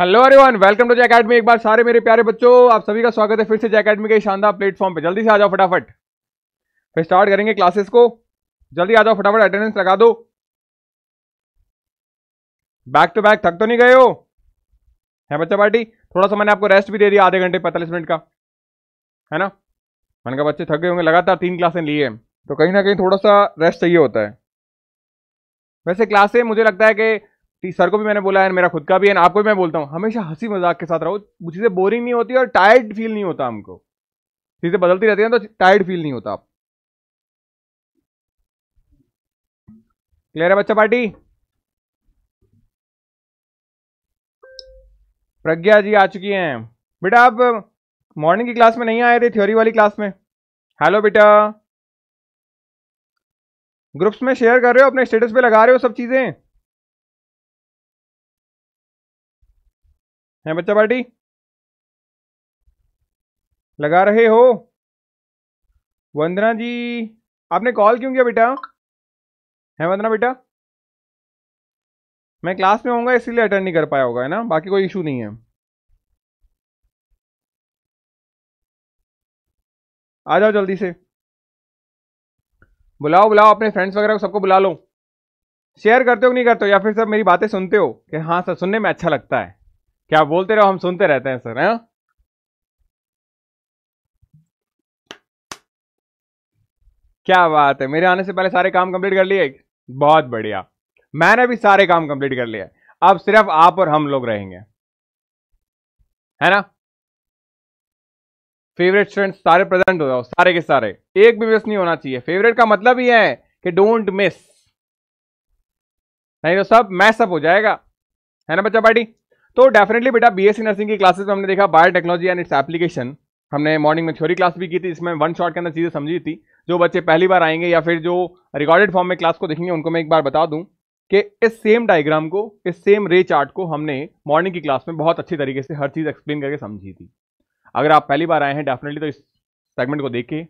Hello everyone welcome to Jai Academy एक बार सारे मेरे प्यारे बच्चों आप सभी का स्वागत है फिर से जय अकेडमी के शानदार प्लेटफॉर्म पे जल्दी से आ जाओ फटाफट फिर स्टार्ट करेंगे क्लासेस को जल्दी आ जाओ फटाफट अटेंडेंस लगा दो बैक टू बैक थक तो नहीं गए हो है बच्चा पार्टी थोड़ा सा मैंने आपको रेस्ट भी दे दिया आधे घंटे पैंतालीस मिनट का है ना मैंने कहा बच्चे थक गए होंगे लगातार तीन क्लासें लिए तो कहीं ना कहीं थोड़ा सा रेस्ट चाहिए होता है वैसे क्लासें मुझे लगता है कि टी सर को भी मैंने बोला है मेरा खुद का भी है आपको भी मैं बोलता हूँ हमेशा हंसी मजाक के साथ रहो चीज़ें बोरिंग नहीं होती और टायर्ड फील नहीं होता हमको चीज़ें बदलती रहती हैं तो टायर्ड फील नहीं होता आप क्लियर है बच्चा पार्टी प्रज्ञा जी आ चुकी हैं बेटा आप मॉर्निंग की क्लास में नहीं आए थे थ्योरी वाली क्लास में हेलो बेटा ग्रुप्स में शेयर कर रहे हो अपने स्टेटस पे लगा रहे हो सब चीज़ें हैं बच्चा पार्टी लगा रहे हो वंदना जी आपने कॉल क्यों किया बेटा है वंदना बेटा मैं क्लास में होऊंगा इसीलिए अटेंड नहीं कर पाया होगा है ना बाकी कोई इशू नहीं है आ जाओ जल्दी से बुलाओ बुलाओ अपने फ्रेंड्स वगैरह को सबको बुला लो शेयर करते हो कि नहीं करते हो या फिर सब मेरी बातें सुनते हो कि हाँ सर सुनने में अच्छा लगता है क्या बोलते रहो हम सुनते रहते हैं सर है क्या बात है मेरे आने से पहले सारे काम कंप्लीट कर लिए बहुत बढ़िया मैंने भी सारे काम कंप्लीट कर लिए अब सिर्फ आप और हम लोग रहेंगे है ना फेवरेट स्टूडेंट सारे प्रेजेंट हो जाओ सारे के सारे एक भी मिस नहीं होना चाहिए फेवरेट का मतलब ये है कि डोंट मिस नहीं तो सब मैसअप हो जाएगा है ना बच्चा पार्टी तो डेफिनेटली बेटा बीएससी नर्सिंग की क्लासेस में हमने देखा बायोटेक्नोलॉजी एंड इट्स एप्लीकेशन हमने मॉर्निंग में थ्योरी क्लास भी की थी इसमें वन शॉट के अंदर चीज़ें समझी थी जो बच्चे पहली बार आएंगे या फिर जो रिकॉर्डेड फॉर्म में क्लास को देखेंगे उनको मैं एक बार बता दूँ कि इस सेम डायग्राम को इस सेम रे चार्ट को हमने मॉर्निंग की क्लास में बहुत अच्छी तरीके से हर चीज़ एक्सप्लेन करके समझी थी अगर आप पहली बार आए हैं डेफिनेटली तो इस सेगमेंट को देखिए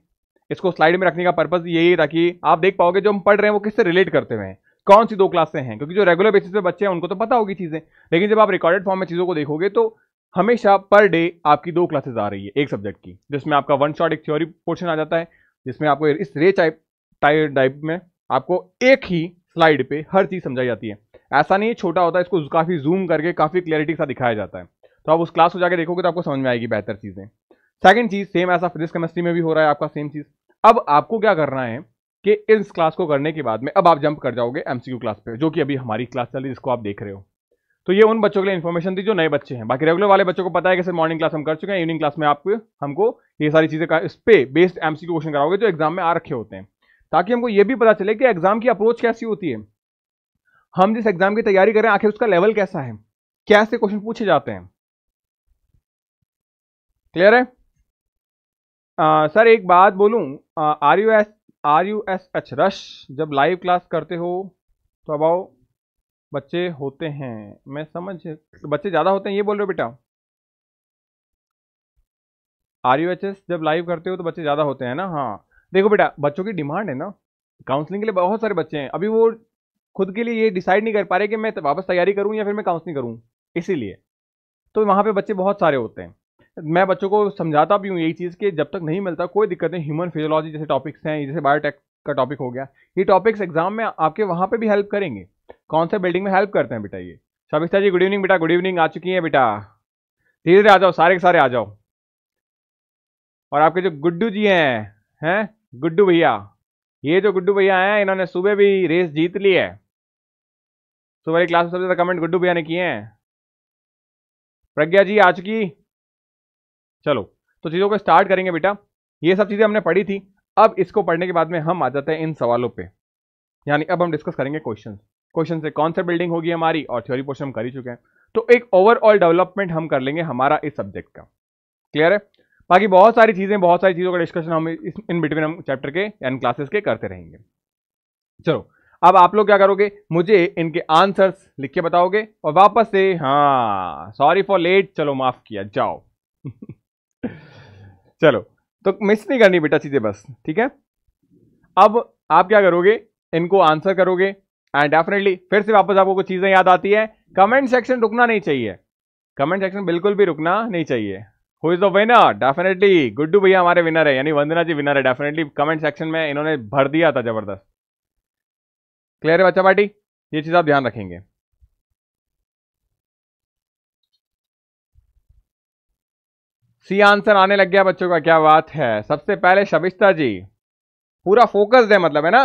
इसको स्लाइड में रखने का पर्पज़ यही है ताकि आप देख पाओगे जो हम पढ़ रहे हैं वो किससे रिलेट करते हुए हैं कौन सी दो क्लासें हैं क्योंकि जो रेगुलर बेसिस पे बच्चे हैं उनको तो पता होगी चीज़ें लेकिन जब आप रिकॉर्डेड फॉर्म में चीज़ों को देखोगे तो हमेशा पर डे आपकी दो क्लासेज आ रही है एक सब्जेक्ट की जिसमें आपका वन शॉट एक थ्योरी पोर्शन आ जाता है जिसमें आपको इस रे टाइप टाइप में आपको एक ही स्लाइड पे हर चीज़ समझाई जाती है ऐसा नहीं छोटा होता है इसको काफ़ी जूम करके काफ़ी क्लैरिटी के साथ दिखाया जाता है तो आप उस क्लास को जाकर देखोगे तो आपको समझ में आएगी बेहतर चीज़ें सेकंड चीज़ सेम ऐसा फिजिक्स केमिस्ट्री में भी हो रहा है आपका सेम चीज़ अब आपको क्या करना है कि इस क्लास को करने के बाद में अब आप जंप कर जाओगे एमसीक्यू क्लास पे जो कि अभी हमारी क्लास चल रही है जिसको आप देख रहे हो तो ये उन बच्चों के लिए इन्फॉर्मेशन थी जो नए बच्चे हैं बाकी रेगुलर वाले बच्चों को पता है कि सर मॉर्निंग क्लास हम कर चुके हैं इवनिंग क्लास में आप हमको ये सारी चीज़ें इस पर बेस्ड एमसीक्यू क्वेश्चन कराओगे जो एग्जाम में आ रखे होते हैं ताकि हमको ये भी पता चले कि एग्जाम की अप्रोच कैसी होती है हम जिस एग्जाम की तैयारी करें आखिर उसका लेवल कैसा है कैसे क्वेश्चन पूछे जाते हैं क्लियर है आ, सर एक बात बोलूं R U S R U S H rush जब लाइव क्लास करते हो तो अबाउ बच्चे होते हैं मैं समझ बच्चे ज़्यादा होते हैं ये बोल रहे हो बेटा आर यू एच एस जब लाइव करते हो तो बच्चे ज़्यादा होते हैं ना हाँ देखो बेटा बच्चों की डिमांड है ना काउंसलिंग के लिए बहुत सारे बच्चे हैं अभी वो खुद के लिए ये डिसाइड नहीं कर पा रहे कि मैं वापस तैयारी करूँ या फिर मैं काउंसलिंग करूँ इसीलिए तो वहां पे बच्चे बहुत सारे होते हैं मैं बच्चों को समझाता भी हूँ यही चीज़ कि जब तक नहीं मिलता कोई दिक्कत नहीं ह्यूमन फिजियोलॉजी जैसे टॉपिक्स हैं जैसे बायोटेक का टॉपिक हो गया ये टॉपिक्स एग्जाम में आपके वहाँ पर भी हेल्प करेंगे कौन से बिल्डिंग में हेल्प करते हैं बेटा ये शाबिस्ता जी गुड इवनिंग बेटा गुड इवनिंग आ चुकी हैं बेटा धीरे धीरे आ जाओ सारे के सारे आ जाओ और आपके जो गुड्डू जी हैं हैं गुड्डू भैया ये जो गुड्डू भैया हैं इन्होंने सुबह भी रेस जीत ली है सुबह की क्लास में सबसे ज़्यादा कमेंट गुड्डू भैया ने किए हैं प्रज्ञा जी आ चुकी चलो तो चीज़ों को स्टार्ट करेंगे बेटा ये सब चीज़ें हमने पढ़ी थी अब इसको पढ़ने के बाद में हम आ जाते हैं इन सवालों पे यानी अब हम डिस्कस करेंगे क्वेश्चन क्वेश्चन से कौन से बिल्डिंग होगी हमारी और थ्योरी पोर्शन हम कर ही चुके हैं तो एक ओवरऑल डेवलपमेंट हम कर लेंगे हमारा इस सब्जेक्ट का क्लियर है बाकी बहुत सारी चीज़ें बहुत सारी चीज़ों का डिस्कशन हम इस इन बिटवीन हम चैप्टर के एन क्लासेस के करते रहेंगे चलो अब आप लोग क्या करोगे मुझे इनके आंसर्स लिख के बताओगे और वापस से हाँ सॉरी फॉर लेट चलो माफ़ किया जाओ चलो तो मिस नहीं करनी बेटा चीज़ें बस ठीक है अब आप क्या करोगे इनको आंसर करोगे एंड डेफिनेटली फिर से वापस आपको कुछ चीज़ें याद आती है कमेंट सेक्शन रुकना नहीं चाहिए कमेंट सेक्शन बिल्कुल भी रुकना नहीं चाहिए who is the winner definitely Guddu भैया हमारे विनर है यानी वंदना जी विनर है डेफिनेटली कमेंट सेक्शन में इन्होंने भर दिया था जबरदस्त क्लियर है बच्चा पार्टी ये चीज़ आप ध्यान रखेंगे सी आंसर आने लग गया बच्चों का क्या बात है सबसे पहले शबिस्ता जी पूरा फोकस दे मतलब है ना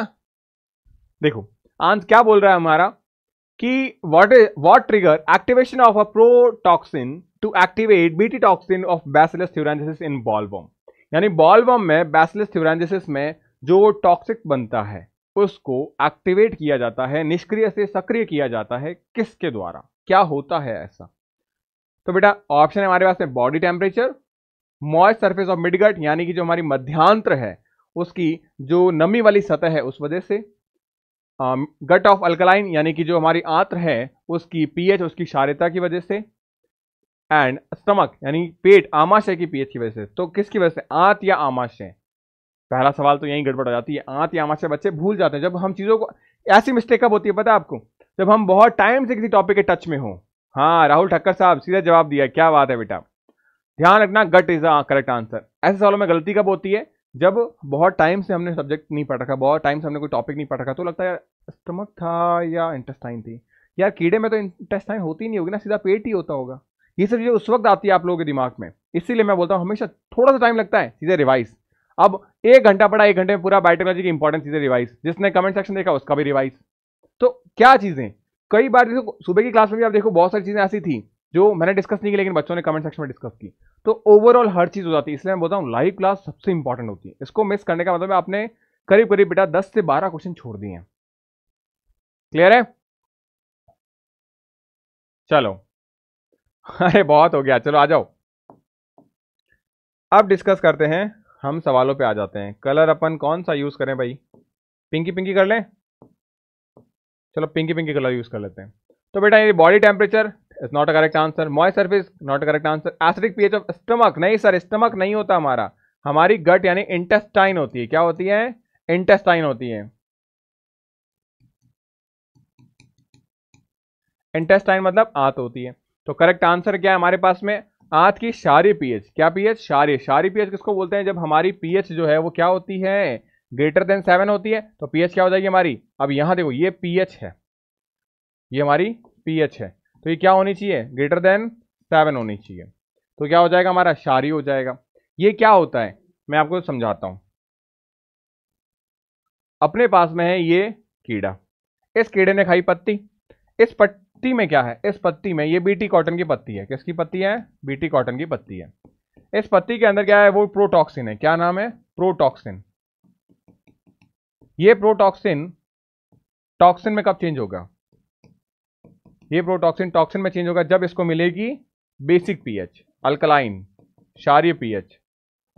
देखो आंसर क्या बोल रहा है हमारा कि what what trigger activation of a protoxin to activate BT toxin of bacillus thuringiensis in bollworm यानी बॉलबॉम में बैसिलस थ्यूरेंजेसिस में जो टॉक्सिक बनता है उसको एक्टिवेट किया जाता है निष्क्रिय से सक्रिय किया जाता है किसके द्वारा क्या होता है ऐसा तो बेटा ऑप्शन है हमारे पास में body temperature moist surface of midgut यानी कि जो हमारी मध्यांत्र है उसकी जो नमी वाली सतह है उस वजह से गट ऑफ अल्कलाइन यानी कि जो हमारी आंत्र है उसकी पीएच उसकी क्षारिता की वजह से एंड स्टमक यानी पेट आमाशय की पीएच की वजह से तो किसकी वजह से आंत या आमाशय पहला सवाल तो यहीं गड़बड़ हो जाती है आंत या आमाशय बच्चे भूल जाते हैं जब हम चीज़ों को ऐसी मिस्टेक कब होती है पता है आपको जब हम बहुत टाइम से किसी टॉपिक के टच में हो हाँ राहुल ठक्कर साहब सीधा जवाब दिया क्या बात है बेटा ध्यान रखना gut is the correct answer ऐसे सवालों में गलती कब होती है जब बहुत टाइम से हमने सब्जेक्ट नहीं पढ़ रखा बहुत टाइम से हमने कोई टॉपिक नहीं पढ़ रखा तो लगता है यार स्टमक था या इंटेस्टाइन थी यार कीड़े में तो इंटेस्टाइन होती नहीं होगी ना सीधा पेट ही होता होगा ये सब चीज़ें उस वक्त आती है आप लोगों के दिमाग में इसीलिए मैं बोलता हूँ हमेशा थोड़ा सा टाइम लगता है सीधे रिवाइज अब एक घंटा पढ़ा एक घंटे में पूरा बायोटेक्नोलॉजी की इंपॉर्टेंट चीज़ें रिवाइज जिसने कमेंट सेक्शन देखा उसका भी रिवाइज तो क्या चीज़ें कई बार देखो सुबह की क्लास में भी आप देखो बहुत सारी चीज़ें ऐसी थी जो मैंने डिस्कस नहीं की लेकिन बच्चों ने कमेंट सेक्शन में डिस्कस की तो ओवरऑल हर चीज़ हो जाती है इसलिए मैं बोलता हूँ लाइव क्लास सबसे इंपॉर्टेंट होती है इसको मिस करने का मतलब है आपने करीब करीब बेटा दस से बारह क्वेश्चन छोड़ दिए हैं क्लियर है चलो अरे बहुत हो गया चलो आ जाओ अब डिस्कस करते हैं हम सवालों पर आ जाते हैं कलर अपन कौन सा यूज करें भाई पिंकी पिंकी कर लें चलो पिंकी पिंकी कलर यूज कर लेते हैं तो बेटा ये body temperature is not a correct answer मॉय surface not a correct answer acidic pH of stomach नहीं सर स्टमक नहीं होता हमारा हमारी गट यानी इंटेस्टाइन होती है क्या होती है इंटेस्टाइन होती है इंटेस्टाइन मतलब आंत होती है तो करेक्ट आंसर क्या है हमारे पास में आंत की शारी पीएच क्या पीएच शारी शारी पीएच किसको बोलते हैं जब हमारी पीएच जो है वो क्या होती है ग्रेटर देन सेवन होती है तो पीएच क्या हो जाएगी हमारी अब यहां देखो ये पीएच है ये हमारी पीएच है तो ये क्या होनी चाहिए ग्रेटर देन सेवन होनी चाहिए तो क्या हो जाएगा हमारा शारी हो जाएगा ये क्या होता है मैं आपको समझाता हूं अपने पास में है ये कीड़ा इस कीड़े ने खाई पत्ती इस पत्ती में क्या है इस पत्ती में ये बीटी कॉटन की पत्ती है किसकी पत्ती है बीटी कॉटन की पत्ती है इस पत्ती के अंदर क्या है वो प्रोटॉक्सिन है क्या नाम है प्रोटॉक्सिन ये प्रोटॉक्सिन टॉक्सिन में कब चेंज होगा ये प्रोटॉक्सिन टॉक्सिन में चेंज होगा जब इसको मिलेगी बेसिक पीएच अल्कलाइन क्षार्य पीएच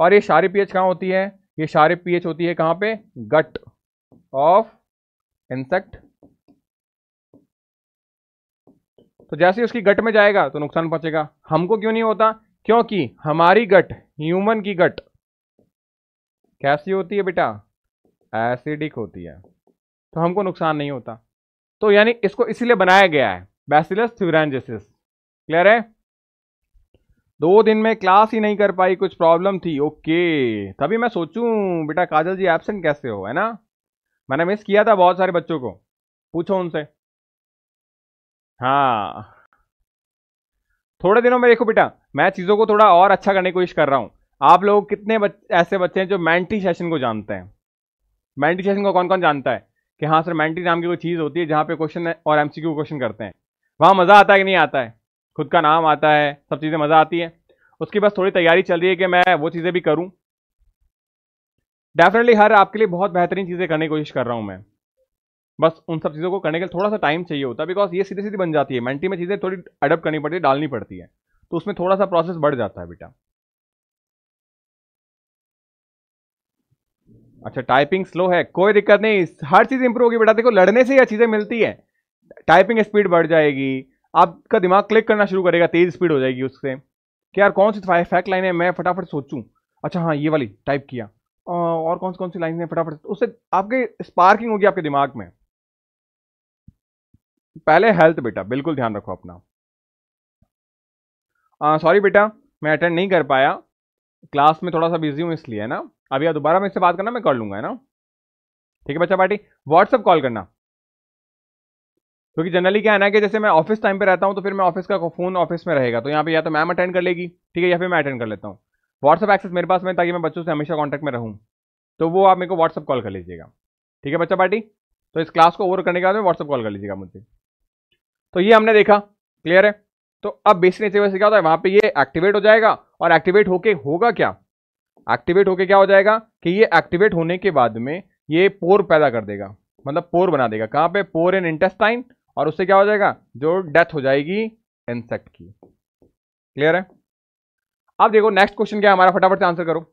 और ये क्षार्य पीएच कहाँ होती है ये क्षार्य पीएच होती है कहाँ पे गट ऑफ इंसेक्ट तो जैसे उसकी गट में जाएगा तो नुकसान पहुंचेगा हमको क्यों नहीं होता क्योंकि हमारी गट ह्यूमन की गट कैसी होती है बेटा एसिडिक होती है तो हमको नुकसान नहीं होता तो यानी इसको इसीलिए बनाया गया है बैसिलस थ्यूरेंजेसिस क्लियर है दो दिन में क्लास ही नहीं कर पाई कुछ प्रॉब्लम थी ओके तभी मैं सोचूं बेटा काजल जी एबसेंट कैसे हो है ना मैंने मिस किया था बहुत सारे बच्चों को पूछो उनसे हाँ थोड़े दिनों में देखो बेटा मैं चीज़ों को थोड़ा और अच्छा करने की कोशिश कर रहा हूँ आप लोग कितने बच, ऐसे बच्चे हैं जो मैंटी सेशन को जानते हैं मैंटी सेशन को कौन कौन जानता है कि हाँ सर मैंटी नाम की कोई चीज़ होती है जहाँ पे क्वेश्चन और एमसीक्यू क्वेश्चन करते हैं वहाँ मज़ा आता है कि नहीं आता है खुद का नाम आता है सब चीज़ें मज़ा आती है उसकी बस थोड़ी तैयारी चल रही है कि मैं वो चीज़ें भी करूँ डेफिनेटली हर आपके लिए बहुत बेहतरीन चीज़ें करने की कोशिश कर रहा हूँ मैं बस उन सब चीज़ों को करने के लिए थोड़ा सा टाइम चाहिए होता है बिकॉज ये सीधे सीधे बन जाती है मेंटी में चीज़ें थोड़ी अडप्ट करनी पड़ती है डालनी पड़ती है तो उसमें थोड़ा सा प्रोसेस बढ़ जाता है बेटा अच्छा टाइपिंग स्लो है कोई दिक्कत नहीं हर चीज़ इंप्रूव होगी बेटा देखो लड़ने से यह चीज़ें मिलती है टाइपिंग स्पीड बढ़ जाएगी आपका दिमाग क्लिक करना शुरू करेगा तेज़ स्पीड हो जाएगी उससे कि यार कौन सी फैक्ट तो लाइन है मैं फटाफट सोचूं अच्छा हाँ ये वाली टाइप किया और कौन सी कौन सी लाइन है फटाफट उससे आपके स्पार्किंग होगी आपके दिमाग में पहले हेल्थ बेटा बिल्कुल ध्यान रखो अपना सॉरी बेटा मैं अटेंड नहीं कर पाया क्लास में थोड़ा सा बिजी हूँ इसलिए है ना अभी दोबारा मेरे से बात करना मैं कर लूंगा है ना ठीक है बच्चा पार्टी व्हाट्सअप कॉल करना क्योंकि जनरली क्या है ना कि जैसे मैं ऑफिस टाइम पे रहता हूँ तो फिर मैं ऑफिस का फोन ऑफिस में रहेगा तो यहाँ पे या तो मैम अटेंड कर लेगी ठीक है या फिर मैं अटेंड कर लेता हूँ व्हाट्सअप एक्सेस मेरे पास में ताकि मैं बच्चों से हमेशा कॉन्टेक्ट में रहूँ तो वो आप मेरे को व्हाट्सअप कॉल कर लीजिएगा ठीक है बच्चा पार्टी तो इस क्लास को ओवर करने के बाद में व्हाट्सअप कॉल कर लीजिएगा मुझसे तो ये हमने देखा क्लियर है तो अब बेसिक नेचर वैसे क्या होता है वहाँ पर ये एक्टिवेट हो जाएगा और एक्टिवेट होके होगा क्या एक्टिवेट होके क्या हो जाएगा कि ये एक्टिवेट होने के बाद में ये पोर पैदा कर देगा मतलब पोर बना देगा कहाँ पे पोर इन इंटेस्टाइन और उससे क्या हो जाएगा जो डेथ हो जाएगी इंसेक्ट की क्लियर है अब देखो नेक्स्ट क्वेश्चन क्या है हमारा फटाफट से आंसर करो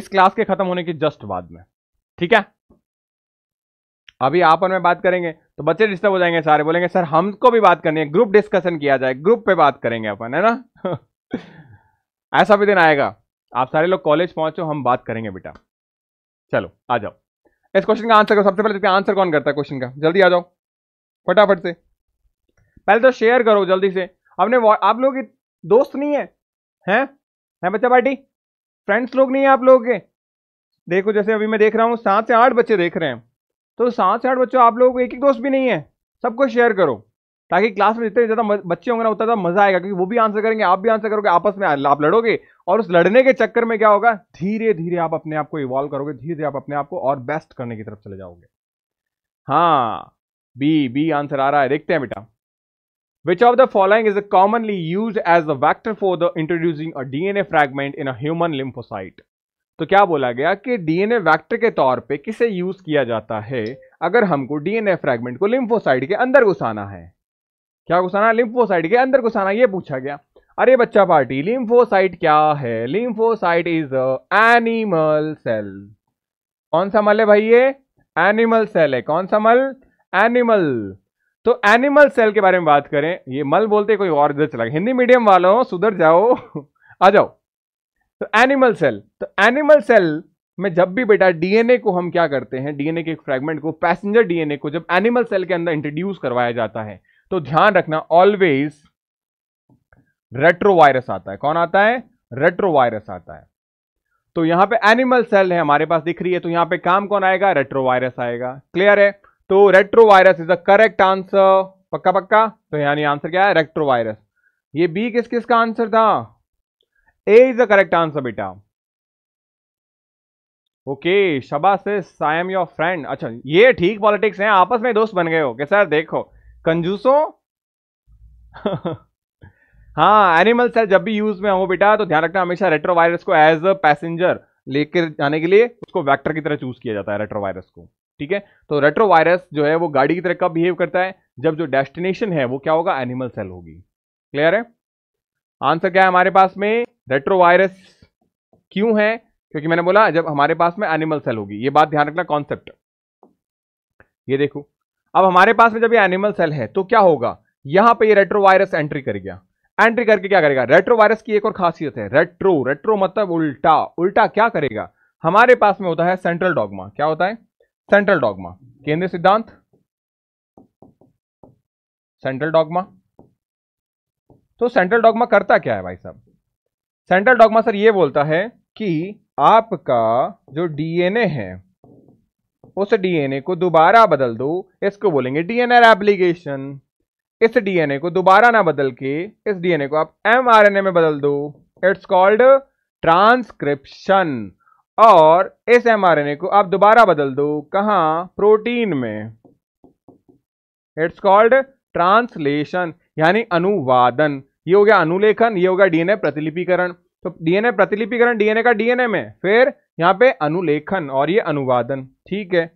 इस क्लास के खत्म होने के जस्ट बाद में ठीक है अभी और मैं बात करेंगे तो बच्चे डिस्टर्ब हो जाएंगे सारे बोलेंगे सर हमको भी बात करनी है ग्रुप डिस्कशन किया जाए ग्रुप पे बात करेंगे अपन है ना ऐसा भी दिन आएगा आप सारे लोग कॉलेज पहुंचो हम बात करेंगे बेटा चलो आ जाओ इस क्वेश्चन का आंसर करो सबसे पहले आंसर कौन करता है क्वेश्चन का जल्दी आ जाओ फटाफट से पहले तो शेयर करो जल्दी से आपने आप लोग दोस्त नहीं है हैं है बच्चा पार्टी फ्रेंड्स लोग नहीं है आप लोगों के देखो जैसे अभी मैं देख रहा हूँ सात से आठ बच्चे देख रहे हैं तो सात से आठ बच्चों आप लोगों को एक एक दोस्त भी नहीं है सबको शेयर करो ताकि क्लास में जितने ज़्यादा बच्चे होंगे ना उतना ज़्यादा मजा आएगा क्योंकि वो भी आंसर करेंगे आप भी आंसर करोगे आपस में आप लड़ोगे और उस लड़ने के चक्कर में क्या होगा धीरे धीरे आप अपने आप को इवॉल्व करोगे धीरे धीरे आप अपने आप को और बेस्ट करने की तरफ चले जाओगे हाँ बी बी आंसर आ रहा है देखते हैं बेटा Which of the following is commonly used as the vector for the introducing a DNA fragment in a human lymphocyte? तो क्या बोला गया कि डीएनए वैक्टर के तौर पे किसे यूज किया जाता है अगर हमको डीएनए फ्रैगमेंट को लिम्फोसाइट के अंदर घुसाना है क्या घुसाना लिम्फोसाइट के अंदर घुसाना ये पूछा गया अरे बच्चा पार्टी लिम्फोसाइट क्या है लिम्फोसाइट इज एनिमल सेल कौन सा मल है भाई ये एनिमल सेल है कौन सा मल एनिमल तो एनिमल सेल के बारे में बात करें ये मल बोलते कोई और इधर चला हिंदी मीडियम वालों सुधर जाओ आ जाओ तो एनिमल सेल तो एनिमल सेल में जब भी बेटा डीएनए को हम क्या करते हैं डीएनए के एक को पैसेंजर डीएनए को जब एनिमल सेल के अंदर इंट्रोड्यूस करवाया जाता है तो ध्यान रखना ऑलवेज रेट्रोवायरस आता है कौन आता है रेट्रोवायरस आता है तो यहां पे एनिमल सेल है हमारे पास दिख रही है तो यहां पे काम कौन आएगा रेट्रोवायरस आएगा क्लियर है तो retrovirus is the correct answer पक्का पक्का तो यानी आंसर क्या है रेट्रोवायरस ये बी किस किस का आंसर था A is the correct answer बेटा ओके शबा से एम योर फ्रेंड अच्छा ये ठीक पॉलिटिक्स है आपस में दोस्त बन गए हो कि सर देखो कंजूसों हाँ एनिमल सेल जब भी यूज में हो बेटा तो ध्यान रखना हमेशा रेट्रोवायरस को एज अ पैसेंजर लेकर जाने के लिए उसको वेक्टर की तरह चूज किया जाता है रेट्रोवायरस को ठीक है तो रेट्रोवायरस जो है वो गाड़ी की तरह कब बिहेव करता है जब जो डेस्टिनेशन है वो क्या होगा एनिमल सेल होगी क्लियर है आंसर क्या है हमारे पास में रेट्रोवायरस क्यों है क्योंकि मैंने बोला जब हमारे पास में एनिमल सेल होगी ये बात ध्यान रखना कॉन्सेप्ट ये देखो अब हमारे पास में जब ये एनिमल सेल है तो क्या होगा यहां पे ये रेट्रोवायरस एंट्री कर गया एंट्री करके क्या करेगा रेट्रोवायरस की एक और खासियत है रेट्रो रेट्रो मतलब उल्टा उल्टा क्या करेगा हमारे पास में होता है सेंट्रल डॉगमा क्या होता है सेंट्रल डॉगमा केंद्रीय सिद्धांत सेंट्रल डॉगमा तो सेंट्रल डॉगमा करता क्या है भाई साहब सेंट्रल डॉगमा सर ये बोलता है कि आपका जो डीएनए है उस डीएनए को दोबारा बदल दो इसको बोलेंगे डीएनए एप्लीकेशन इस डीएनए को दोबारा ना बदल के इस डीएनए को आप एमआरएनए में बदल दो इट्स कॉल्ड ट्रांसक्रिप्शन और इस एमआरएनए को आप दोबारा बदल दो कहा प्रोटीन में इट्स कॉल्ड ट्रांसलेशन यानी अनुवादन ये हो गया अनुलेखन ये हो गया डीएनए प्रतिलिपिकरण तो डीएनए प्रतिलिपिकरण डीएनए का डीएनए में फिर यहाँ पे अनुलेखन और ये अनुवादन ठीक है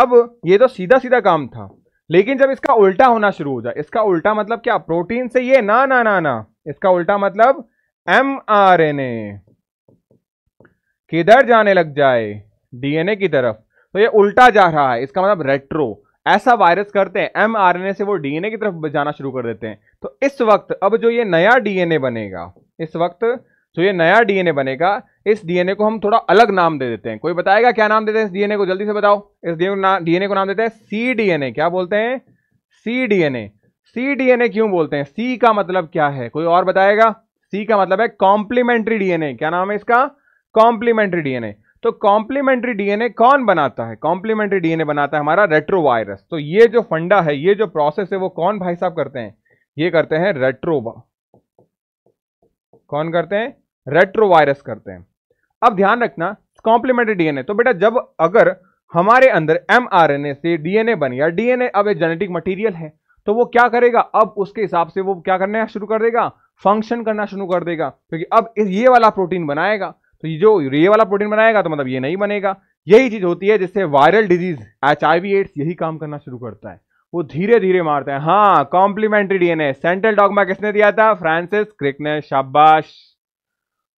अब ये तो सीधा सीधा काम था लेकिन जब इसका उल्टा होना शुरू हो जाए इसका उल्टा मतलब क्या प्रोटीन से ये ना ना ना ना इसका उल्टा मतलब एम आर एन ए किधर जाने लग जाए डीएनए की तरफ तो ये उल्टा जा रहा है इसका मतलब रेट्रो ऐसा वायरस करते हैं एम आर एन ए से वो डीएनए की तरफ जाना शुरू कर देते हैं तो इस वक्त अब जो ये नया डीएनए बनेगा इस वक्त तो ये नया डीएनए बनेगा इस डीएनए को हम थोड़ा अलग नाम दे देते हैं कोई बताएगा क्या नाम देते हैं इस डीएनए को जल्दी से बताओ इस डीएनए को नाम देते हैं सी डीएनए क्या बोलते हैं सी डीएनए सी डीएनए क्यों बोलते हैं सी का मतलब क्या है कोई और बताएगा सी का मतलब है कॉम्प्लीमेंट्री डीएनए क्या नाम है इसका कॉम्प्लीमेंट्री डीएनए तो कॉम्प्लीमेंट्री डीएनए कौन बनाता है कॉम्प्लीमेंट्री डीएनए बनाता है हमारा रेट्रोवायरस तो ये जो फंडा है ये जो प्रोसेस है वो कौन भाई साहब करते हैं ये करते हैं रेट्रोवा कौन करते हैं रेट्रोवायरस करते हैं अब ध्यान रखना कॉम्प्लीमेंट्री डीएनए तो बेटा जब अगर हमारे अंदर एमआरएनए से डीएनए बन गया डीएनए अब एक जेनेटिक मटेरियल है तो वो क्या करेगा अब उसके हिसाब से वो क्या करना शुरू कर देगा फंक्शन करना शुरू कर देगा क्योंकि अब ये वाला प्रोटीन बनाएगा तो ये जो ये वाला प्रोटीन बनाएगा तो मतलब ये नहीं बनेगा यही चीज होती है जिससे viral disease H I AIDS यही काम करना शुरू करता है वो धीरे धीरे मारते हैं हाँ कॉम्प्लीमेंट्री डीएनए सेंट्रल डॉगमा किसने दिया था फ्रांसिस क्रिक ने शाबाश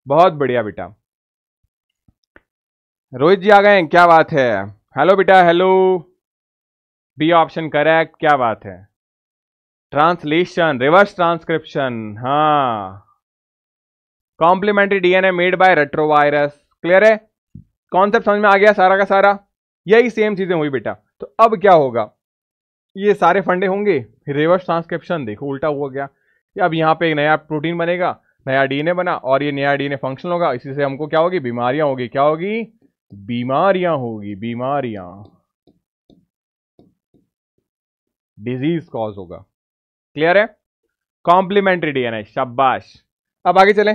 बहुत बढ़िया बेटा रोहित जी आ गए क्या बात है हेलो बेटा हेलो बी ऑप्शन करेक्ट क्या बात है ट्रांसलेशन रिवर्स ट्रांसक्रिप्शन हाँ complementary DNA made by retrovirus clear है कॉन्सेप्ट समझ में आ गया सारा का सारा यही सेम चीजें हुई बेटा तो अब क्या होगा ये सारे फंडे होंगे रिवर्स ट्रांसक्रिप्शन देखो उल्टा हुआ गया अब यहाँ पे एक नया प्रोटीन बनेगा नया डीएनए बना और ये नया डीएनए फंक्शन होगा इसी से हमको क्या होगी बीमारियां होगी क्या होगी बीमारियां होगी बीमारियां डिजीज कॉज होगा क्लियर है कॉम्प्लीमेंट्री डीएनए शाबाश अब आगे चले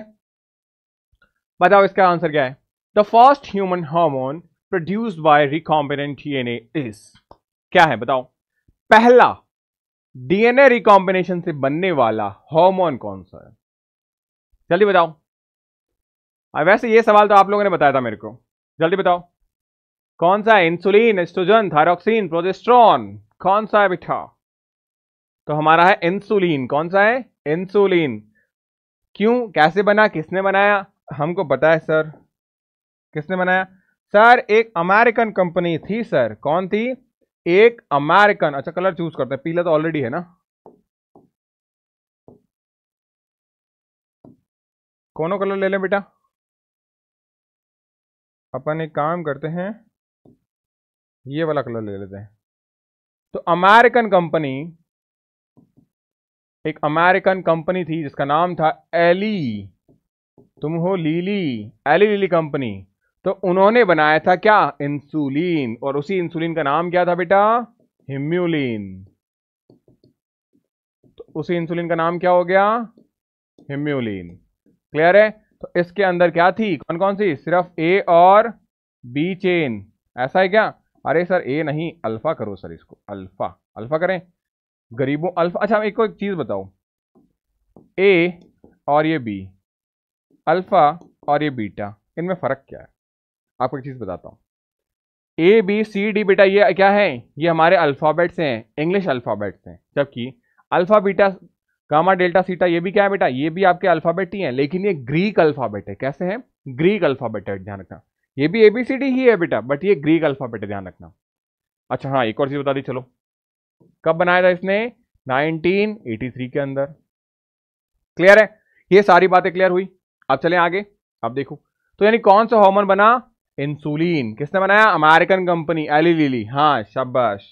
बताओ इसका आंसर क्या है the first human hormone produced by recombinant DNA is क्या है बताओ पहला डीएनए रिकॉम्बिनेशन से बनने वाला हॉर्मोन कौन सा है जल्दी बताओ वैसे ये सवाल तो आप लोगों ने बताया था मेरे को जल्दी बताओ कौन सा है इंसुलिन एस्ट्रोजन थायरोक्सिन प्रोजेस्ट्रॉन कौन सा है बिठा तो हमारा है इंसुलिन कौन सा है इंसुलिन क्यों कैसे बना किसने बनाया हमको पता है सर किसने बनाया सर एक अमेरिकन कंपनी थी सर कौन थी एक अमेरिकन अच्छा कलर चूज करते हैं पीला तो ऑलरेडी है ना कोनो कलर ले लें बेटा अपन एक काम करते हैं ये वाला कलर ले लेते हैं तो अमेरिकन कंपनी एक अमेरिकन कंपनी थी जिसका नाम था एली तुम हो लीली एली लीली कंपनी तो उन्होंने बनाया था क्या इंसुलिन और उसी इंसुलिन का नाम क्या था बेटा हिम्यूलिन तो उसी इंसुलिन का नाम क्या हो गया हिम्यूलिन क्लियर है तो इसके अंदर क्या थी कौन कौन सी सिर्फ ए और बी चेन ऐसा है क्या अरे सर ए नहीं अल्फा करो सर इसको अल्फा अल्फा करें गरीबों अल्फा अच्छा एक को एक चीज़ बताओ ए और ये बी अल्फा और ये बीटा इनमें फ़र्क क्या है आपको एक चीज़ बताता हूं ए बी सी डी बेटा ये क्या है ये हमारे अल्फ़ाबेट्स हैं इंग्लिश अल्फ़ाबेट्स हैं जबकि अल्फ़ा बीटा गामा डेल्टा सीटा ये भी क्या है बेटा ये भी आपके अल्फ़ाबेट ही हैं लेकिन ये ग्रीक अल्फ़ाबेट है कैसे हैं ग्रीक अल्फ़ाबेट है ध्यान रखना ये भी ए बी सी डी ही है बेटा बट ये ग्रीक अल्फ़ाबेट है ध्यान रखना अच्छा हाँ एक और चीज़ बता दी चलो कब बनाया था इसने थ्री के अंदर क्लियर है ये सारी बातें क्लियर हुई अब चले आगे अब देखो तो यानी कौन सा हॉर्मोन बना इंसुलिन किसने बनाया अमेरिकन कंपनी एली लिली हाँ शब्बाश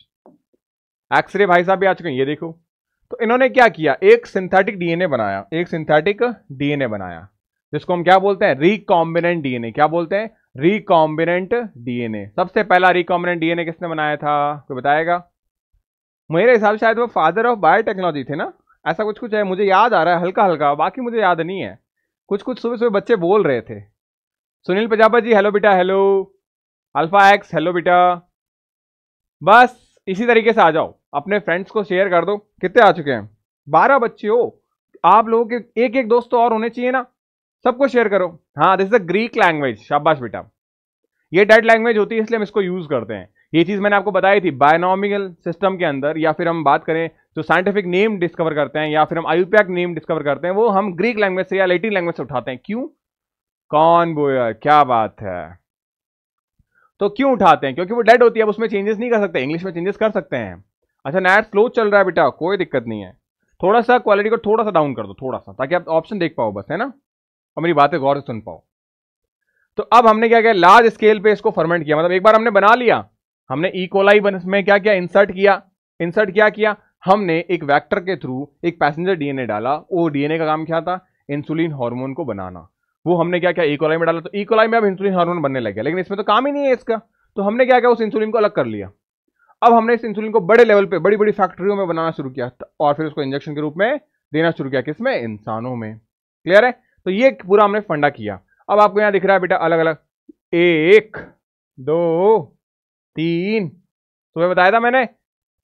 एक्सरे भाई साहब भी आ चुके हैं ये देखो तो इन्होंने क्या किया एक सिंथेटिक डीएनए बनाया एक सिंथेटिक डीएनए बनाया जिसको हम क्या बोलते हैं रिकॉम्बिनेंट डीएनए क्या बोलते हैं रिकॉम्बिनेंट डीएनए सबसे पहला रिकॉम्बिनेंट डीएनए किसने बनाया था कोई बताएगा मेरे हिसाब से शायद वो फादर ऑफ बायोटेक्नोलॉजी थे ना ऐसा कुछ कुछ है मुझे याद आ रहा है हल्का हल्का बाकी मुझे याद नहीं है कुछ कुछ सुबह सुबह बच्चे बोल रहे थे सुनील प्रजापत जी हेलो बेटा हेलो अल्फा एक्स हेलो बेटा बस इसी तरीके से आ जाओ अपने फ्रेंड्स को शेयर कर दो कितने आ चुके हैं बारह बच्चे हो आप लोगों के एक एक दोस्त तो और होने चाहिए ना सबको शेयर करो हाँ this is a Greek language शाबाश बेटा ये डेड लैंग्वेज होती है इसलिए हम इसको यूज़ करते हैं ये चीज़ मैंने आपको बताई थी बायोनॉमिकल सिस्टम के अंदर या फिर हम बात करें जो साइंटिफिक नेम डिस्कवर करते हैं या फिर हम आयुपैक नेम डिस्कवर करते हैं वो हम ग्रीक लैंग्वेज से या लेटिन लैंग्वेज से उठाते हैं क्यों कौन बोया क्या बात है तो क्यों उठाते हैं क्योंकि वो डेड होती है अब उसमें चेंजेस नहीं कर सकते इंग्लिश में चेंजेस कर सकते हैं अच्छा नेट स्लो चल रहा है बेटा कोई दिक्कत नहीं है थोड़ा सा क्वालिटी को थोड़ा सा डाउन कर दो थोड़ा सा ताकि आप ऑप्शन देख पाओ बस है ना और मेरी बातें गौर से सुन पाओ तो अब हमने क्या किया लार्ज स्केल पे इसको फर्मेंट किया मतलब एक बार हमने बना लिया हमने e इकोलाई में क्या किया इंसर्ट किया इंसर्ट क्या किया हमने एक वैक्टर के थ्रू एक पैसेंजर डीएनए डाला वो डीएनए का काम क्या था इंसुलिन हार्मोन को बनाना वो हमने क्या क्या इकोलाई e में डाला तो इकोलाई e में अब इंसुलिन हार्मोन बनने लग गया लेकिन इसमें तो काम ही नहीं है इसका तो हमने क्या किया उस इंसुलिन को अलग कर लिया अब हमने इस इंसुलिन को बड़े लेवल पे बड़ी बड़ी फैक्ट्रियों में बनाना शुरू किया तो और फिर उसको इंजेक्शन के रूप में देना शुरू किया किसमें इंसानों में क्लियर है तो ये पूरा हमने फंडा किया अब आपको यहां दिख रहा है बेटा अलग अलग एक दो तीन तो मैं बताया था मैंने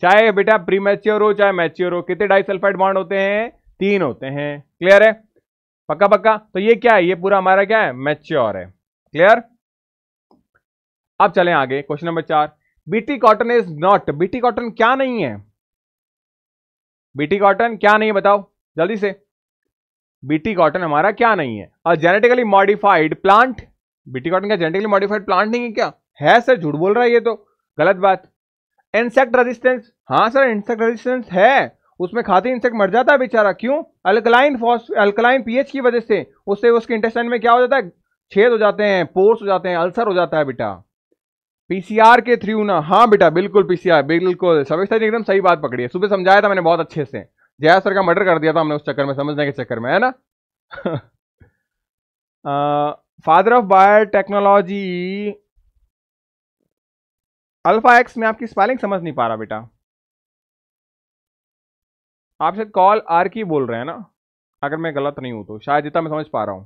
चाहे बेटा प्री मैच्योर हो चाहे मैच्योर हो कितने डाइसल्फाइड बॉन्ड होते हैं तीन होते हैं क्लियर है पक्का पक्का तो ये क्या है ये पूरा हमारा क्या है मैच्योर है क्लियर अब चले आगे क्वेश्चन नंबर चार BT cotton is not BT cotton क्या नहीं है बीटी कॉटन क्या नहीं है बताओ जल्दी से बीटी कॉटन हमारा क्या नहीं है और genetically modified plant BT cotton का जेनेटिकली मॉडिफाइड प्लांट नहीं है क्या है सर झूठ बोल रहा है ये तो गलत बात इंसेक्ट रेजिस्टेंस हाँ सर इंसेक्ट रेजिस्टेंस है उसमें खाते इंसेक्ट मर जाता है बेचारा क्यों अल्कलाइन फॉस अल्कलाइन पीएच की वजह से उससे उसके इंटेस्टाइन में क्या हो जाता है छेद हो जाते हैं पोर्स हो जाते हैं अल्सर हो जाता है बेटा पीसीआर के थ्रू ना हाँ बेटा बिल्कुल पीसीआर बिल्कुल सवेश जी एकदम सही बात पकड़ी है सुबह समझाया था मैंने बहुत अच्छे से जया सर का मर्डर कर दिया था हमने उस चक्कर में समझने के चक्कर में है ना father of biotechnology alpha X में आपकी स्पेलिंग समझ नहीं पा रहा बेटा आप शायद कॉल आर की बोल रहे हैं ना अगर मैं गलत नहीं हूं तो शायद जितना मैं समझ पा रहा हूं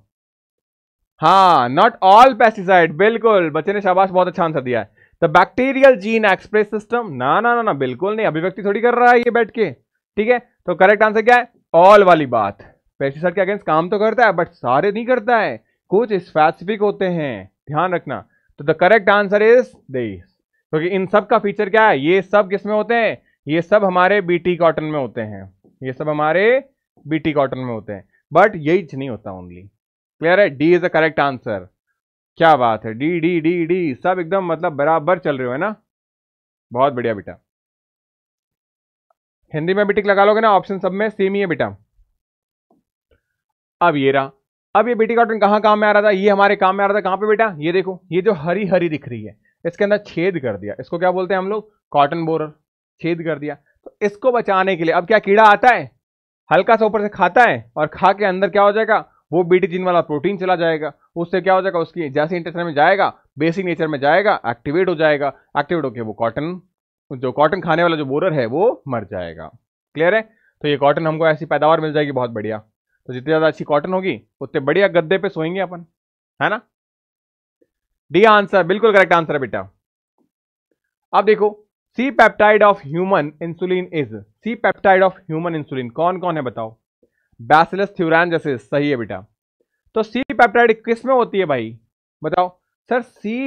हाँ नॉट ऑल पेस्टिसाइड बिल्कुल बच्चे ने शाबाश बहुत अच्छा आंसर दिया है the bacterial gene express system ना ना ना ना बिल्कुल नहीं अभिव्यक्ति थोड़ी कर रहा है ये बैठ के ठीक है तो करेक्ट आंसर क्या है ऑल वाली बात पेस्टिसाइड के अगेंस्ट काम तो करता है बट सारे नहीं करता है कुछ स्पेसिफिक होते हैं ध्यान रखना तो the correct answer is this क्योंकि इन सब का फीचर क्या है ये सब किसमें होते हैं ये सब हमारे बीटी कॉटन में होते हैं ये सब हमारे बीटी कॉटन में होते हैं बट यही नहीं होता ओनली क्लियर है D is a correct answer क्या बात है डी डी डी डी सब एकदम मतलब बराबर चल रहे हो है ना बहुत बढ़िया बेटा हिंदी में बिटिक लगा लोगे ना ऑप्शन सब में सेम ही है बेटा अब ये रहा अब ये बीटी कॉटन कहां काम में आ रहा था ये हमारे काम में आ रहा था कहां पे बेटा ये देखो ये जो हरी हरी दिख रही है इसके अंदर छेद कर दिया इसको क्या बोलते हैं हम लोग कॉटन बोरर छेद कर दिया तो इसको बचाने के लिए अब क्या कीड़ा आता है हल्का सा ऊपर से खाता है और खा के अंदर क्या हो जाएगा वो बीटी जीन वाला प्रोटीन चला जाएगा उससे क्या हो जाएगा उसकी जैसे इंटेस्टाइन में जाएगा बेसिक नेचर में जाएगा एक्टिवेट हो जाएगा एक्टिवेट होकर वो कॉटन जो कॉटन खाने वाला जो बोरर है वो मर जाएगा क्लियर है तो ये कॉटन हमको ऐसी पैदावार मिल जाएगी बहुत बढ़िया तो जितनी ज़्यादा अच्छी कॉटन होगी उतने बढ़िया गद्दे पे सोएंगे अपन है ना डी आंसर बिल्कुल करेक्ट आंसर है बेटा अब देखो C peptide of human insulin is C peptide of human insulin कौन कौन है बताओ बैसिलस थ्यूरान जैसे सही है बेटा तो सी पेप्टाइड किस में होती है भाई बताओ सर सी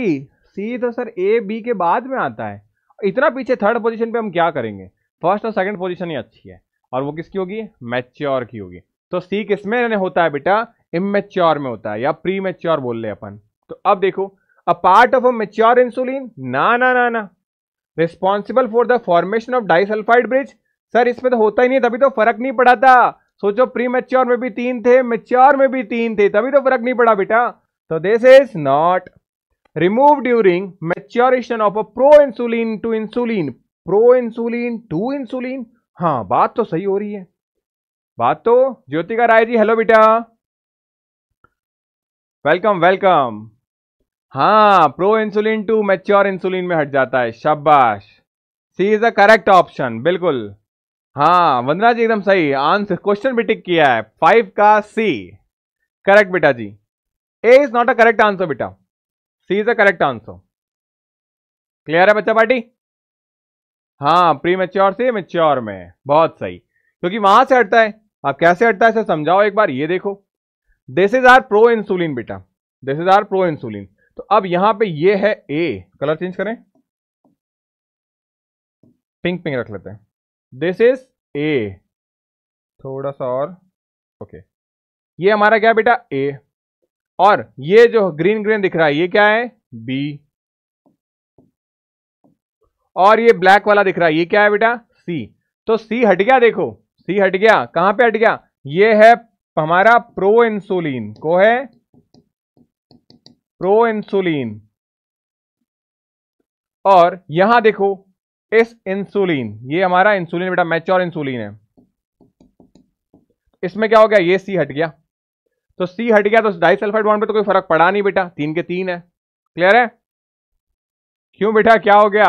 सी तो सर ए बी के बाद में आता है इतना पीछे थर्ड पोजीशन पे हम क्या करेंगे फर्स्ट और सेकंड पोजीशन ही अच्छी है और वो किसकी होगी मैच्योर की होगी तो सी किस में होता है बेटा इमेच्योर में होता है या प्री मेच्योर बोल रहे अपन तो अब देखो a part of a mature insulin ना ना ना ना responsible for the formation of disulphide bridge sir इसमें तो होता ही नहीं तभी तो फर्क नहीं पड़ा था सोचो प्री मेच्योर में भी तीन थे मेच्योर में भी तीन थे तभी तो फर्क नहीं पड़ा बेटा तो this is not remove during maturation of a proinsulin to insulin proinsulin to insulin हाँ बात तो सही हो रही है बात तो ज्योतिका राय जी हेलो बेटा वेलकम वेलकम हाँ proinsulin to mature insulin में हट जाता है शाबाश C is a correct option बिल्कुल हाँ वंदना जी एकदम सही आंसर क्वेश्चन भी टिक किया है फाइव का सी करेक्ट बेटा जी A is not a correct answer बेटा C is a correct answer clear है बच्चा पार्टी हाँ प्री मेच्योर से मेच्योर में बहुत सही क्योंकि वहां से हटता है आप कैसे हटता है सर समझाओ एक बार ये देखो this is our proinsulin बेटा this is our proinsulin तो अब यहां पे ये है ए कलर चेंज करें पिंक पिंक रख लेते हैं दिस इज ए थोड़ा सा और ओके okay. ये हमारा क्या बेटा ए और ये जो ग्रीन ग्रीन दिख रहा है ये क्या है बी और ये ब्लैक वाला दिख रहा है ये क्या है बेटा सी तो सी हट गया देखो सी हट गया कहां पे हट गया ये है हमारा प्रो इंसुलिन को है प्रो इंसुलिन और यहां देखो इस इंसुलिन ये हमारा इंसुलिन बेटा मैच्योर इंसुलिन है इसमें क्या हो गया ये सी हट गया तो सी हट गया तो डाइसल्फाइड बॉन्ड पे तो कोई फर्क पड़ा नहीं बेटा तीन के तीन है क्लियर है क्यों बेटा क्या हो गया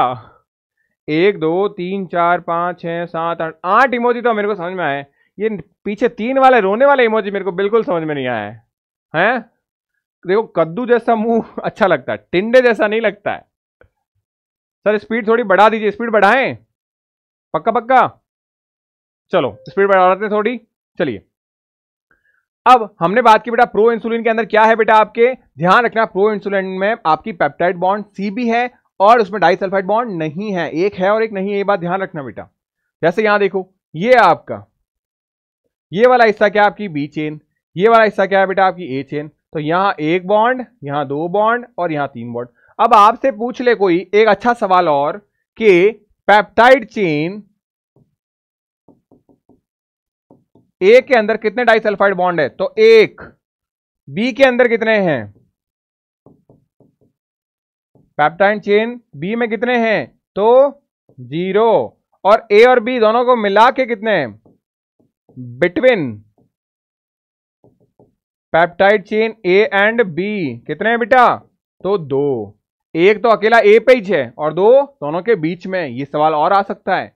एक दो तीन चार पांच छह सात आठ आठ इमोजी तो मेरे को समझ में आए ये पीछे तीन वाले रोने वाले इमोजी मेरे को बिल्कुल समझ में नहीं आया है है? देखो कद्दू जैसा मुंह अच्छा लगता है टिंडे जैसा नहीं लगता है सर स्पीड थोड़ी बढ़ा दीजिए स्पीड बढ़ाएं पक्का पक्का चलो स्पीड बढ़ाते हैं थोड़ी चलिए अब हमने बात की बेटा प्रो इंसुलिन के अंदर क्या है बेटा आपके ध्यान रखना प्रो इंसुलिन में आपकी पेप्टाइड बॉन्ड सी भी है और उसमें डाइसल्फाइड बॉन्ड नहीं है एक है और एक नहीं है ये बात ध्यान रखना बेटा जैसे यहां देखो ये आपका ये वाला हिस्सा क्या आपकी बी चेन ये वाला हिस्सा क्या है बेटा आपकी ए चेन तो यहां एक बॉन्ड यहां दो बॉन्ड और यहां तीन बॉन्ड अब आपसे पूछ ले कोई एक अच्छा सवाल और कि पेप्टाइड चेन ए के अंदर कितने डाइसल्फाइड बॉन्ड है तो एक बी के अंदर कितने हैं पेप्टाइड चेन बी में कितने हैं तो जीरो और ए और बी दोनों को मिला के कितने हैं between peptide chain A and B कितने हैं बेटा तो दो एक तो अकेला ए पे ही है और दो दोनों के बीच में ये सवाल और आ सकता है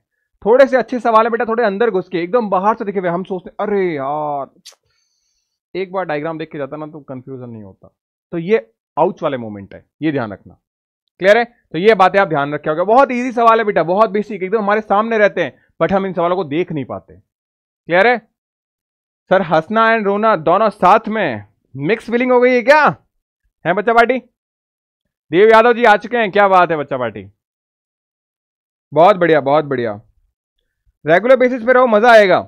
थोड़े से अच्छे सवाल है बेटा थोड़े अंदर घुस के एकदम बाहर से दिखे हुए हम सोचते अरे यार एक बार डायग्राम देख के जाता ना तो कंफ्यूजन नहीं होता तो ये आउच वाले मोमेंट है ये ध्यान रखना क्लियर है तो ये बातें आप ध्यान रखे होगा बहुत ईजी सवाल है बेटा बहुत बेसिक एकदम हमारे सामने रहते हैं बट हम इन सवालों को देख नहीं पाते क्लियर है सर हंसना एंड रोना दोनों साथ में मिक्स फीलिंग हो गई है क्या है बच्चा पार्टी देव यादव जी आ चुके हैं क्या बात है बच्चा पार्टी बहुत बढ़िया बहुत बढ़िया रेगुलर बेसिस पे रहो मजा आएगा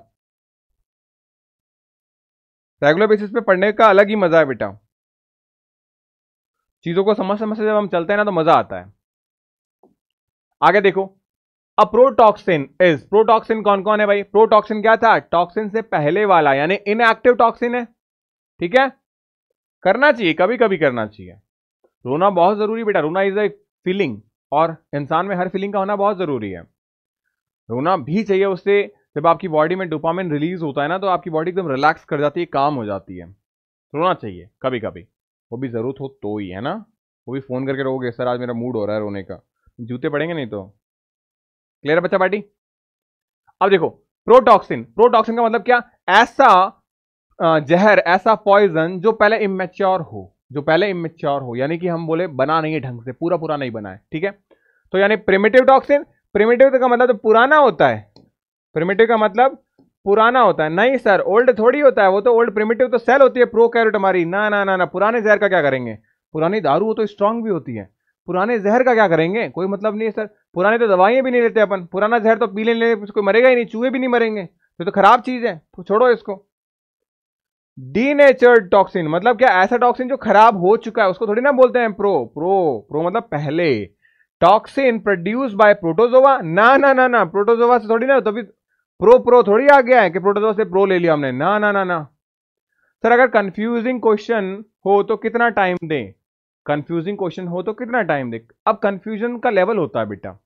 रेगुलर बेसिस पे पढ़ने का अलग ही मजा है बेटा चीजों को समझ समझ से जब हम चलते हैं ना तो मजा आता है आगे देखो अब प्रोटॉक्सिन इज प्रोटॉक्सिन कौन कौन है भाई प्रोटॉक्सिन क्या था टॉक्सिन से पहले वाला यानी इनएक्टिव टॉक्सिन है ठीक है करना चाहिए कभी कभी करना चाहिए रोना बहुत जरूरी बेटा रोना इज ए फीलिंग और इंसान में हर फीलिंग का होना बहुत जरूरी है रोना भी चाहिए उससे जब आपकी बॉडी में डोपामिन रिलीज होता है ना तो आपकी बॉडी एकदम रिलैक्स कर जाती है काम हो जाती है रोना चाहिए कभी कभी वो भी जरूरत हो तो ही है ना वो भी फोन करके रोगे सर आज मेरा मूड हो रहा है रोने का जूते पड़ेंगे नहीं तो क्लियर है बच्चा पार्टी अब देखो प्रोटॉक्सिन प्रोटॉक्सिन का मतलब क्या ऐसा जहर ऐसा पॉइजन जो पहले इमेच्योर हो जो पहले इमेच्योर हो यानी कि हम बोले बना नहीं है ढंग से पूरा पूरा नहीं बना है ठीक है तो यानी प्रिमेटिव टॉक्सिन प्रिमेटिव का मतलब तो पुराना होता है प्रिमेटिव का मतलब पुराना होता है नहीं सर ओल्ड थोड़ी होता है वो तो ओल्ड प्रिमेटिव तो सेल होती है प्रो कैरोट हमारी ना ना ना ना पुराने जहर का क्या करेंगे पुरानी दारू हो तो स्ट्रांग भी होती है पुराने जहर का क्या करेंगे कोई मतलब नहीं है सर पुराने तो दवाइयाँ भी नहीं लेते अपन पुराना जहर तो पी लेने कोई मरेगा ही नहीं चूहे भी नहीं मरेंगे ये तो खराब चीज़ है तो छोड़ो इसको डीनेचर्ड टॉक्सिन मतलब क्या ऐसा टॉक्सिन जो खराब हो चुका है उसको थोड़ी ना बोलते हैं प्रो प्रो प्रो मतलब पहले टॉक्सिन प्रोड्यूस बाय प्रोटोजोवा ना ना ना ना प्रोटोजोवा से थोड़ी ना तभी प्रो प्रो थोड़ी आ गया है कि प्रोटोजोवा से प्रो ले लिया हमने ना ना ना ना सर अगर कंफ्यूजिंग क्वेश्चन हो तो कितना टाइम दें कंफ्यूजिंग क्वेश्चन हो तो कितना टाइम दे अब कंफ्यूजन का लेवल होता है बेटा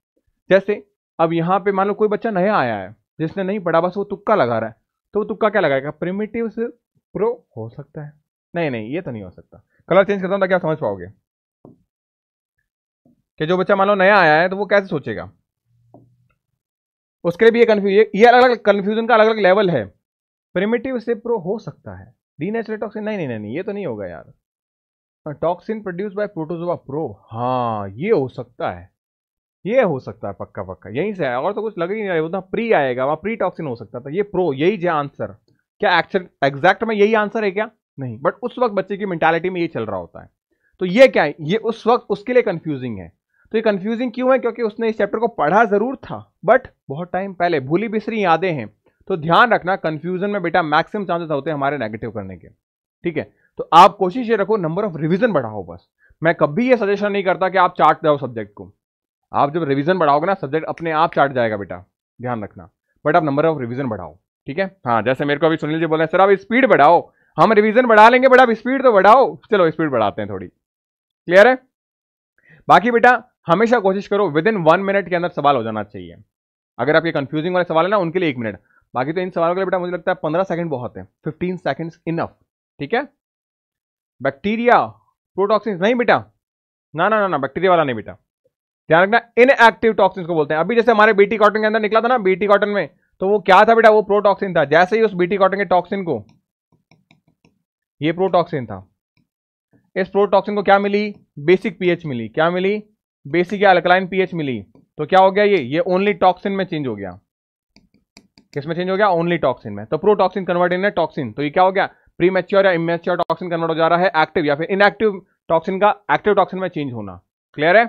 जैसे अब यहाँ पे मान लो कोई बच्चा नया आया है जिसने नहीं पढ़ा बस वो तुक्का लगा रहा है तो वो तुक्का क्या लगाएगा प्रिमेटिव से प्रो हो सकता है नहीं नहीं ये तो नहीं हो सकता कलर चेंज करता हूँ ताकि आप समझ पाओगे कि जो बच्चा मान लो नया आया है तो वो कैसे सोचेगा उसके लिए भी ये कन्फ्यूज ये अलग अलग कन्फ्यूजन का अलग अलग लेवल है प्रिमेटिव से प्रो हो सकता है डी नेचुरल नहीं नहीं नहीं ये तो नहीं होगा यार toxin produce by protozoa pro हाँ ये हो सकता है ये हो सकता है पक्का पक्का यहीं से है और तो कुछ लग ही नहीं रहा उतना प्री आएगा वहाँ प्री टॉक्सिन हो सकता था ये प्रो यही जो आंसर क्या एक्चुअल एग्जैक्ट में यही आंसर है क्या नहीं बट उस वक्त बच्चे की मेंटालिटी में ये चल रहा होता है तो ये क्या है ये उस वक्त उसके लिए कन्फ्यूजिंग है तो ये कन्फ्यूजिंग क्यों है क्योंकि उसने इस चैप्टर को पढ़ा जरूर था बट बहुत टाइम पहले भूली बिसरी यादें हैं तो ध्यान रखना कन्फ्यूजन में बेटा मैक्सिमम चांसेस होते हैं हमारे नेगेटिव करने के ठीक है तो आप कोशिश ये रखो नंबर ऑफ रिविजन बढ़ाओ बस मैं कभी ये सजेशन नहीं करता कि आप चार्ट जाओ सब्जेक्ट को आप जब रिविजन बढ़ाओगे ना सब्जेक्ट अपने आप चार्ट जाएगा बेटा ध्यान रखना बट आप नंबर ऑफ रिविजन बढ़ाओ ठीक है हाँ जैसे मेरे को अभी सुनील जी बोल रहे हैं सर आप स्पीड बढ़ाओ हम रिविजन बढ़ा लेंगे बट आप स्पीड तो बढ़ाओ चलो स्पीड बढ़ाते हैं थोड़ी क्लियर है बाकी बेटा हमेशा कोशिश करो विद इन वन मिनट के अंदर सवाल हो जाना चाहिए अगर आपके कंफ्यूजिंग वाले सवाल है ना उनके लिए एक मिनट बाकी तो इन सवालों के लिए बेटा मुझे लगता है पंद्रह सेकंड बहुत है फिफ्टीन सेकंड्स इनफ ठीक है बैक्टीरिया प्रोटॉक्सिन नहीं बेटा ना ना ना ना बैक्टीरिया वाला नहीं बेटा ध्यान रखना इनएक्टिव टॉक्सिन को बोलते हैं अभी जैसे हमारे बीटी कॉटन के अंदर निकला था ना बीटी कॉटन में तो वो क्या था बेटा वो प्रोटॉक्सिन था जैसे ही उस बीटी कॉटन के टॉक्सिन को ये प्रोटॉक्सिन था इस प्रोटॉक्सिन को क्या मिली बेसिक पीएच मिली क्या मिली बेसिक या अल्कलाइन पीएच मिली तो क्या हो गया ये ये ओनली टॉक्सिन में चेंज हो गया किसमें चेंज हो गया ओनली टॉक्सिन में तो प्रोटॉक्सिन कन्वर्ट इन टॉक्सिन तो ये क्या हो गया प्री मेच्योर या इमेच्योर टॉक्सिन कन्वर्ट हो जा रहा है एक्टिव या फिर इनएक्टिव टॉक्सिन का एक्टिव टॉक्सिन में चेंज होना क्लियर है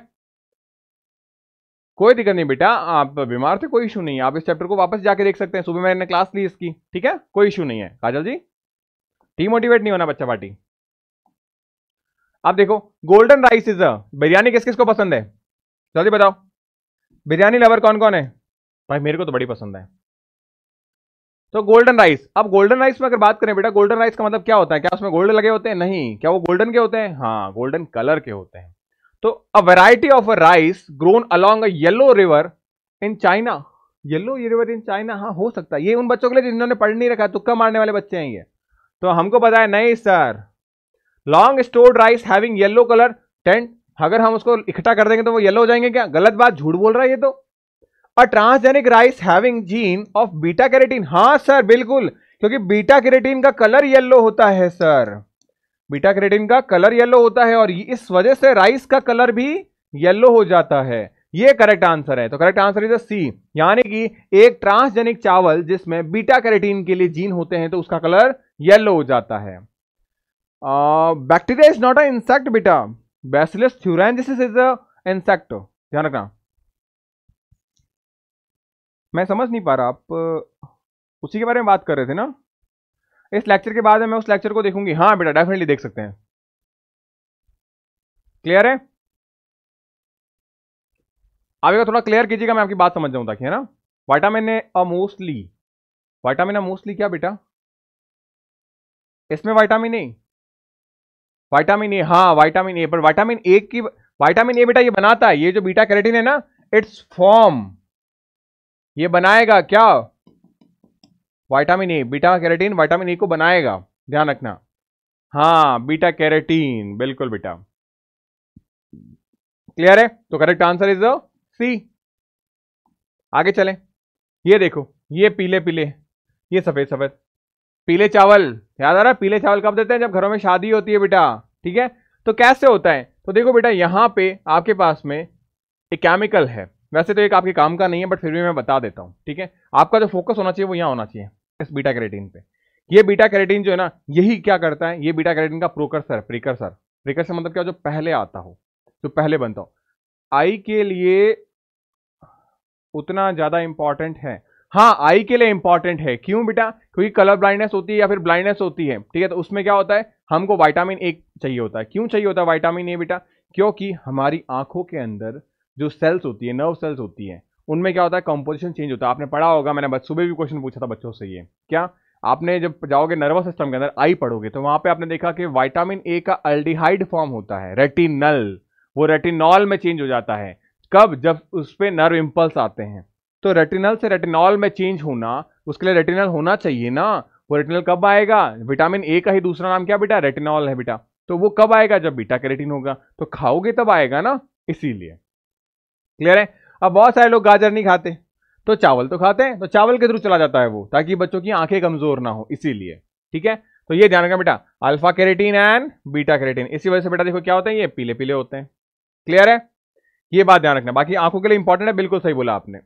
कोई दिक्कत नहीं बेटा आप बीमार थे कोई इशू नहीं है आप इस चैप्टर को वापस जाके देख सकते हैं सुबह मैंने क्लास ली इसकी ठीक है कोई इशू नहीं है काजल जी डीमोटिवेट नहीं होना बच्चा पार्टी आप देखो गोल्डन राइस इज बिरयानी किस किस को पसंद है जल्दी बताओ बिरयानी लवर कौन कौन है भाई मेरे को तो बड़ी पसंद है तो गोल्डन राइस अब गोल्डन राइस में अगर बात करें बेटा गोल्डन राइस का मतलब क्या होता है क्या उसमें गोल्ड लगे होते हैं नहीं क्या वो गोल्डन के होते हैं हाँ गोल्डन कलर के होते हैं तो a variety of a rice grown along a yellow river in China yellow river in China हाँ हो सकता है ये उन बच्चों के लिए जिन्होंने पढ़ नहीं रखा तुक्का मारने वाले बच्चे हैं ये तो हमको पता है नहीं sir long stored rice having yellow colour tint अगर हम उसको इकट्ठा कर देंगे तो वो येलो हो जाएंगे क्या गलत बात झूठ बोल रहा है ये तो a transgenic rice having gene of beta carotene हाँ सर बिल्कुल क्योंकि बीटा कैरेटीन का कलर येलो होता है सर बीटा कैरेटीन का कलर येलो होता है और इस वजह से राइस का कलर भी येलो हो जाता है ये करेक्ट आंसर है तो करेक्ट आंसर इज सी यानी कि एक ट्रांसजेनिक चावल जिसमें बीटा कैरेटीन के लिए जीन होते हैं तो उसका कलर येलो हो जाता है bacteria is not a insect beta Bacillus thuringiensis is a insect ध्यान रखना मैं समझ नहीं पा रहा आप उसी के बारे में बात कर रहे थे ना इस लेक्चर के बाद मैं उस लेक्चर को देखूंगी हाँ बेटा डेफिनेटली देख सकते हैं क्लियर है आप एक थोड़ा क्लियर कीजिएगा मैं आपकी बात समझ जाऊं ताकि है ना vitamin A mostly vitamin A mostly क्या बेटा इसमें वाइटामिन ए वाइटामिन ए हाँ वाइटामिन ए पर वाइटामिन ए की वाइटामिन ए बेटा ये बनाता है ये जो बीटा कैरेटिन है ना इट्स फॉर्म ये बनाएगा क्या vitamin A beta carotene vitamin A को बनाएगा ध्यान रखना हाँ बीटा कैरेटीन बिल्कुल बेटा क्लियर है तो करेक्ट आंसर इज सी आगे चले ये देखो ये पीले पीले ये सफेद सफेद पीले चावल याद आ रहा है पीले चावल कब देते हैं जब घरों में शादी होती है बेटा ठीक है तो कैसे होता है तो देखो बेटा यहां पे आपके पास में एक केमिकल है वैसे तो एक आपके काम का नहीं है बट फिर भी मैं बता देता हूँ ठीक है आपका जो फोकस होना चाहिए वो यहाँ होना चाहिए इस बीटा कैरेटीन पे ये बीटा कैरेटीन जो है ना यही क्या करता है ये बीटा कैरेटीन का प्रोकरसर प्रिकरसर प्रिकरसर मतलब क्या जो पहले आता हो जो पहले बनता हो आई के लिए उतना ज़्यादा इंपॉर्टेंट है हाँ आई के लिए इंपॉर्टेंट है क्यों बेटा क्योंकि कलर ब्लाइंडनेस होती है या फिर ब्लाइंडनेस होती है ठीक है तो उसमें क्या होता है हमको वाइटामिन ए चाहिए होता है क्यों चाहिए होता है वाइटामिन ए बेटा क्योंकि हमारी आंखों के अंदर जो सेल्स होती है नर्व सेल्स होती हैं उनमें क्या होता है कंपोजिशन चेंज होता है आपने पढ़ा होगा मैंने बस सुबह भी क्वेश्चन पूछा था बच्चों से ये क्या आपने जब जाओगे नर्वस सिस्टम के अंदर आई पढ़ोगे तो वहां पे आपने देखा कि वाइटामिन ए का अल्डिहाइड फॉर्म होता है रेटिनल वो रेटिनॉल में चेंज हो जाता है कब जब उस पर नर्व इम्पल्स आते हैं तो रेटिनल से रेटिनॉल में चेंज होना उसके लिए रेटिनल होना चाहिए ना वो रेटिनल कब आएगा विटामिन ए का ही दूसरा नाम क्या बेटा रेटिनॉल है बेटा तो वो कब आएगा जब बीटा कैरेटिन होगा तो खाओगे तब आएगा ना इसीलिए क्लियर है अब बहुत सारे लोग गाजर नहीं खाते तो चावल तो खाते हैं तो चावल के थ्रू चला जाता है वो ताकि बच्चों की आंखें कमजोर ना हो इसीलिए ठीक है तो ये ध्यान रखना बेटा alpha carotene and beta carotene इसी वजह से बेटा देखो क्या होते हैं ये पीले पीले होते हैं क्लियर है ये बात ध्यान रखना बाकी आंखों के लिए इंपॉर्टेंट है बिल्कुल सही बोला आपने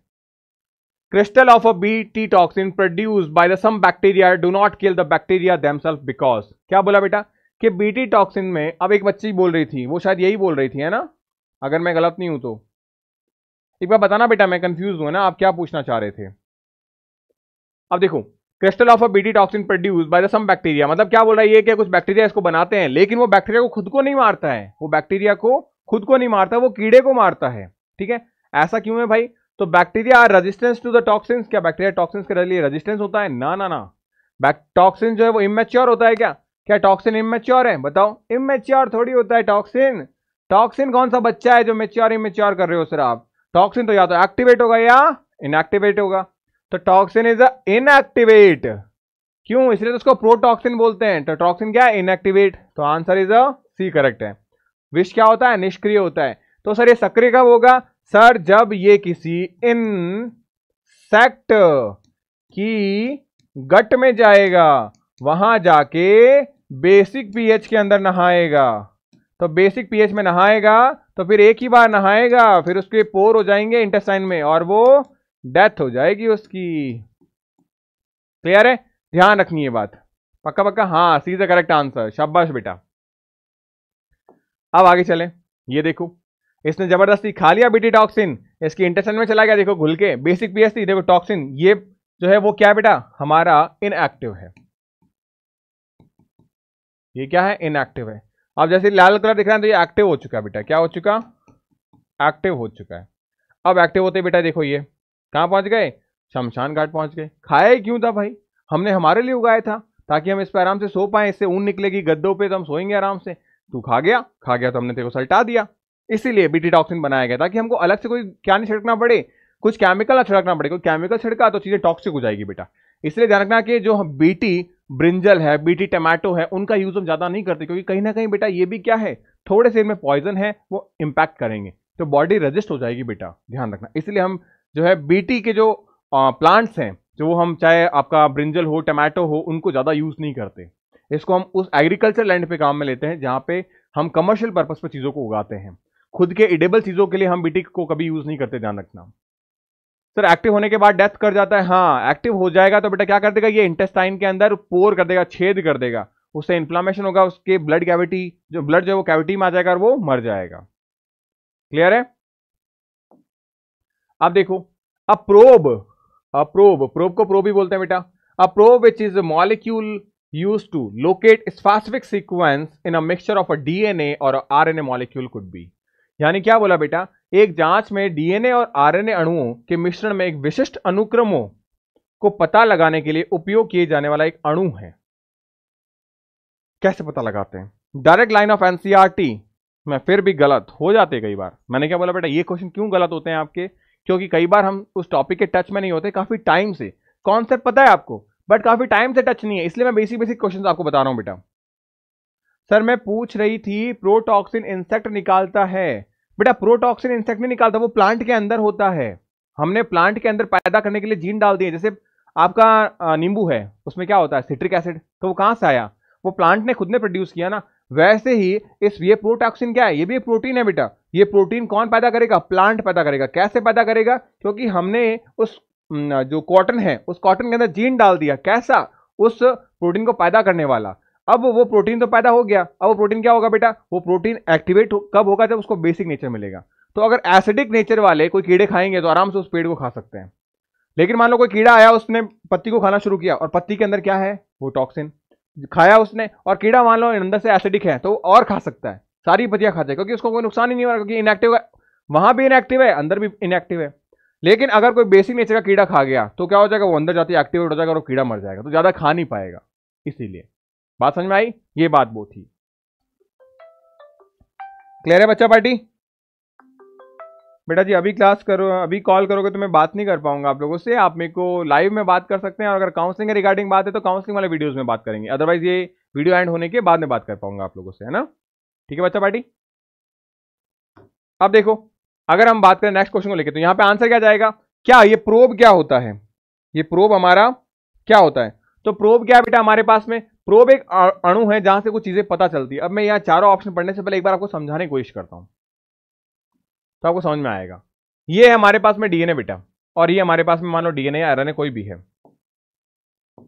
crystal of a bt toxin produce by the some bacteria do not kill the bacteria themselves because क्या बोला बेटा कि टी टॉक्सिन में अब एक बच्ची बोल रही थी वो शायद यही बोल रही थी है ना अगर मैं गलत नहीं हूं तो एक बार बताना बेटा मैं कंफ्यूज हूं ना आप क्या पूछना चाह रहे थे अब देखो crystal of a BT toxin produce by the some bacteria मतलब क्या बोल रहा है ये क्या कुछ बैक्टीरिया इसको बनाते हैं लेकिन वो बैक्टीरिया को खुद को नहीं मारता है वो बैक्टीरिया को खुद को नहीं मारता वो कीड़े को मारता है ठीक है ऐसा क्यों है भाई तो bacteria are resistance to the toxin क्या बैक्टीरिया टॉक्सिन्स के लिए रेजिस्टेंस होता है ना ना ना टॉक्सिन जो है वो इमेच्योर होता है क्या क्या टॉक्सिन इमेच्योर है बताओ इमेच्योर थोड़ी होता है टॉक्सिन टॉक्सिन कौन सा बच्चा है जो मेच्योर इमेच्योर कर रहे हो सर आप टॉक्सिन तो या तो एक्टिवेट होगा या इनएक्टिवेट होगा तो टॉक्सिन इज अ इनएक्टिवेट क्यों इसलिए तो उसको प्रोटॉक्सिन बोलते हैं तो टॉक्सिन क्या है इनएक्टिवेट तो answer is a C correct है विष क्या होता है निष्क्रिय होता है तो सर ये सक्रिय कब होगा सर जब ये किसी इन सेक्ट की गट में जाएगा वहां जाके बेसिक पीएच के अंदर नहाएगा तो बेसिक पीएच में नहाएगा तो फिर एक ही बार नहाएगा फिर उसके पोर हो जाएंगे इंटेस्टाइन में और वो डेथ हो जाएगी उसकी क्लियर है ध्यान रखनी है बात पक्का पक्का हाँ C is the correct answer शाबाश बेटा अब आगे चले ये देखो इसने जबरदस्ती खा लिया बीटी टॉक्सिन इसकी इंटेस्टाइन में चला गया देखो घुल के बेसिक पीएच थी देखो टॉक्सिन ये जो है वो क्या बेटा हमारा इनएक्टिव है ये क्या है इनएक्टिव है अब जैसे लाल कलर दिख रहा है तो ये एक्टिव हो चुका है बेटा क्या हो चुका एक्टिव हो चुका है अब एक्टिव होते बेटा देखो ये कहाँ पहुंच गए शमशान घाट पहुंच गए खाया क्यों था भाई हमने हमारे लिए उगाया था ताकि हम इस पर आराम से सो पाए इससे ऊन निकलेगी गद्दों पे तो हम सोएंगे आराम से तू खा गया खा गया तो हमने तेरे को सल्टा दिया इसीलिए बीटी टॉक्सिन बनाया गया ताकि हमको अलग से कोई क्या नहीं छिड़कना पड़े कुछ केमिकल ना छिड़कना पड़े कोई केमिकल छिड़का तो चीज़ें टॉक्सिक हो जाएगी बेटा इसलिए ध्यान रखना कि जो बीटी ब्रिंजल है बीटी टमाटो है उनका यूज़ हम ज़्यादा नहीं करते क्योंकि कहीं ना कहीं बेटा ये भी क्या है थोड़े से इनमें पॉइजन है वो इम्पैक्ट करेंगे तो बॉडी रजिस्ट हो जाएगी बेटा ध्यान रखना इसलिए हम जो है बीटी के जो प्लांट्स हैं जो वो हम चाहे आपका ब्रिंजल हो टमाटो हो उनको ज़्यादा यूज़ नहीं करते इसको हम उस एग्रीकल्चर लैंड पे काम में लेते हैं जहाँ पे हम कमर्शियल पर्पज़ पर चीज़ों को उगाते हैं खुद के इडेबल चीज़ों के लिए हम बीटी को कभी यूज़ नहीं करते ध्यान रखना सर एक्टिव होने के बाद डेथ कर जाता है हाँ एक्टिव हो जाएगा तो बेटा क्या कर देगा ये इंटेस्टाइन के अंदर पोर कर देगा छेद कर देगा उससे इन्फ्लामेशन होगा उसके ब्लड कैविटी जो ब्लड जो वो कैविटी में आ जाएगा और वो मर जाएगा क्लियर है अब देखो a probe a probe probe को प्रोब ही बोलते हैं बेटा a probe which is molecule use to locate specific sequence in a mixture of a DNA और ए मॉलिक्यूल कुड बी यानी क्या बोला बेटा एक जांच में डीएनए और आरएनए अणुओं के मिश्रण में एक विशिष्ट अनुक्रमों को पता लगाने के लिए उपयोग किए जाने वाला एक अणु है कैसे पता लगाते हैं डायरेक्ट लाइन ऑफ एनसीआरटी मैं फिर भी गलत हो जाते कई बार मैंने क्या बोला बेटा ये क्वेश्चन क्यों गलत होते हैं आपके क्योंकि कई बार हम उस टॉपिक के टच में नहीं होते काफी टाइम से कॉन्सेप्ट पता है आपको बट काफी टाइम से टच नहीं है इसलिए मैं बेसिक बेसिक क्वेश्चन आपको बता रहा हूं बेटा सर मैं पूछ रही थी प्रोटॉक्सिन इंसेक्ट निकालता है बेटा प्रोटॉक्सिन इंसेक्ट नहीं निकालता वो प्लांट के अंदर होता है हमने प्लांट के अंदर पैदा करने के लिए जीन डाल दिए जैसे आपका नींबू है उसमें क्या होता है सिट्रिक एसिड तो वो कहाँ से आया वो प्लांट ने खुद ने प्रोड्यूस किया ना वैसे ही इस ये प्रोटॉक्सिन क्या है ये भी प्रोटीन है बेटा ये प्रोटीन कौन पैदा करेगा प्लांट पैदा करेगा कैसे पैदा करेगा क्योंकि हमने उस जो कॉटन है उस कॉटन के अंदर जीन डाल दिया कैसा उस प्रोटीन को पैदा करने वाला अब वो प्रोटीन तो पैदा हो गया अब वो प्रोटीन क्या होगा बेटा वो प्रोटीन एक्टिवेट हो, कब होगा जब उसको बेसिक नेचर मिलेगा तो अगर एसिडिक नेचर वाले कोई कीड़े खाएंगे तो आराम से उस पेड़ को खा सकते हैं लेकिन मान लो कोई कीड़ा आया उसने पत्ती को खाना शुरू किया और पत्ती के अंदर क्या है वो टॉक्सिन खाया उसने और कीड़ा मान लो अंदर से एसिडिक है तो और खा सकता है सारी पत्तियां खाते हैं क्योंकि उसको कोई नुकसान ही नहीं हो रहा क्योंकि इनएक्टिव है वहां भी इनएक्टिव है अंदर भी इनएक्टिव है लेकिन अगर कोई बेसिक नेचर का कीड़ा खा गया तो क्या हो जाएगा वो अंदर जाते एक्टिवेट हो जाएगा और वो कीड़ा मर जाएगा तो ज़्यादा खा नहीं पाएगा इसीलिए बात समझ में आई ये बात वो थी क्लियर है बच्चा पार्टी बेटा जी अभी क्लास करो अभी कॉल करोगे तो मैं बात नहीं कर पाऊंगा आप लोगों से आप मेरे को लाइव में बात कर सकते हैं और अगर काउंसलिंग के रिगार्डिंग बात है तो काउंसलिंग वाले वीडियोस में बात करेंगे अदरवाइज ये वीडियो एंड होने के बाद में बात कर पाऊंगा आप लोगों से है ना ठीक है बच्चा पार्टी अब देखो अगर हम बात करें नेक्स्ट क्वेश्चन को लेकर तो यहाँ पे आंसर क्या जाएगा क्या ये प्रोब क्या होता है ये प्रोब हमारा क्या होता है तो प्रोब क्या बेटा हमारे पास में प्रोब एक अणु है जहां से कुछ चीजें पता चलती है अब मैं यहाँ चारों ऑप्शन पढ़ने से पहले एक बार आपको समझाने की कोशिश करता हूँ तो आपको समझ में आएगा ये है हमारे पास में डीएनए बेटा और ये हमारे पास में मान लो डीएनए या आरएनए कोई भी है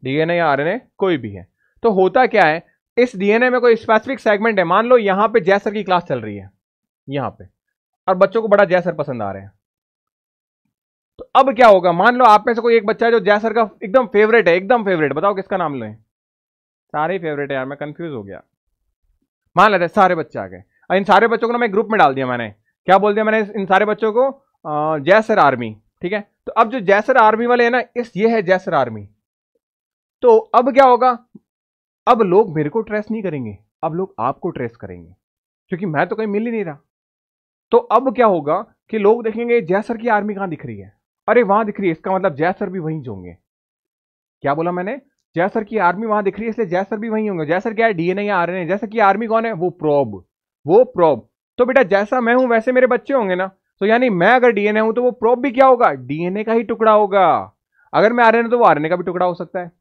डीएनए या आरएनए कोई भी है तो होता क्या है इस डीएनए में कोई स्पेसिफिक सेगमेंट है मान लो यहाँ पे जैसर की क्लास चल रही है यहाँ पे और बच्चों को बड़ा जैसर पसंद आ रहे हैं अब क्या होगा मान लो आप में से कोई एक बच्चा है जो जय का एकदम फेवरेट है एकदम फेवरेट बताओ किसका नाम लें सारे फेवरेट है यार मैं कंफ्यूज हो गया मान लेते सारे बच्चे आ गए इन सारे बच्चों को ना मैं ग्रुप में डाल दिया मैंने क्या बोल दिया मैंने इन सारे बच्चों को जय आर्मी ठीक है तो अब जो जय आर्मी वाले हैं ना इस ये है जय आर्मी तो अब क्या होगा अब लोग मेरे को ट्रेस नहीं करेंगे अब लोग आपको ट्रेस करेंगे क्योंकि मैं तो कहीं मिल ही नहीं रहा तो अब क्या होगा कि लोग देखेंगे जय की आर्मी कहां दिख रही है अरे वहां दिख रही है इसका मतलब जयसर भी वहीं होंगे क्या बोला मैंने जयसर की आर्मी वहां दिख रही है इसलिए जयसर भी वहीं होंगे जयसर क्या है डीएनए या आरएनए जैसा की आर्मी कौन है वो प्रोब वो प्रोब तो बेटा जैसा मैं हूं वैसे मेरे बच्चे होंगे ना तो यानी मैं अगर डीएनए हूं तो वो प्रोब भी क्या होगा डीएनए का ही टुकड़ा होगा अगर मैं आरएनए तो वो आरएनए का भी टुकड़ा हो सकता है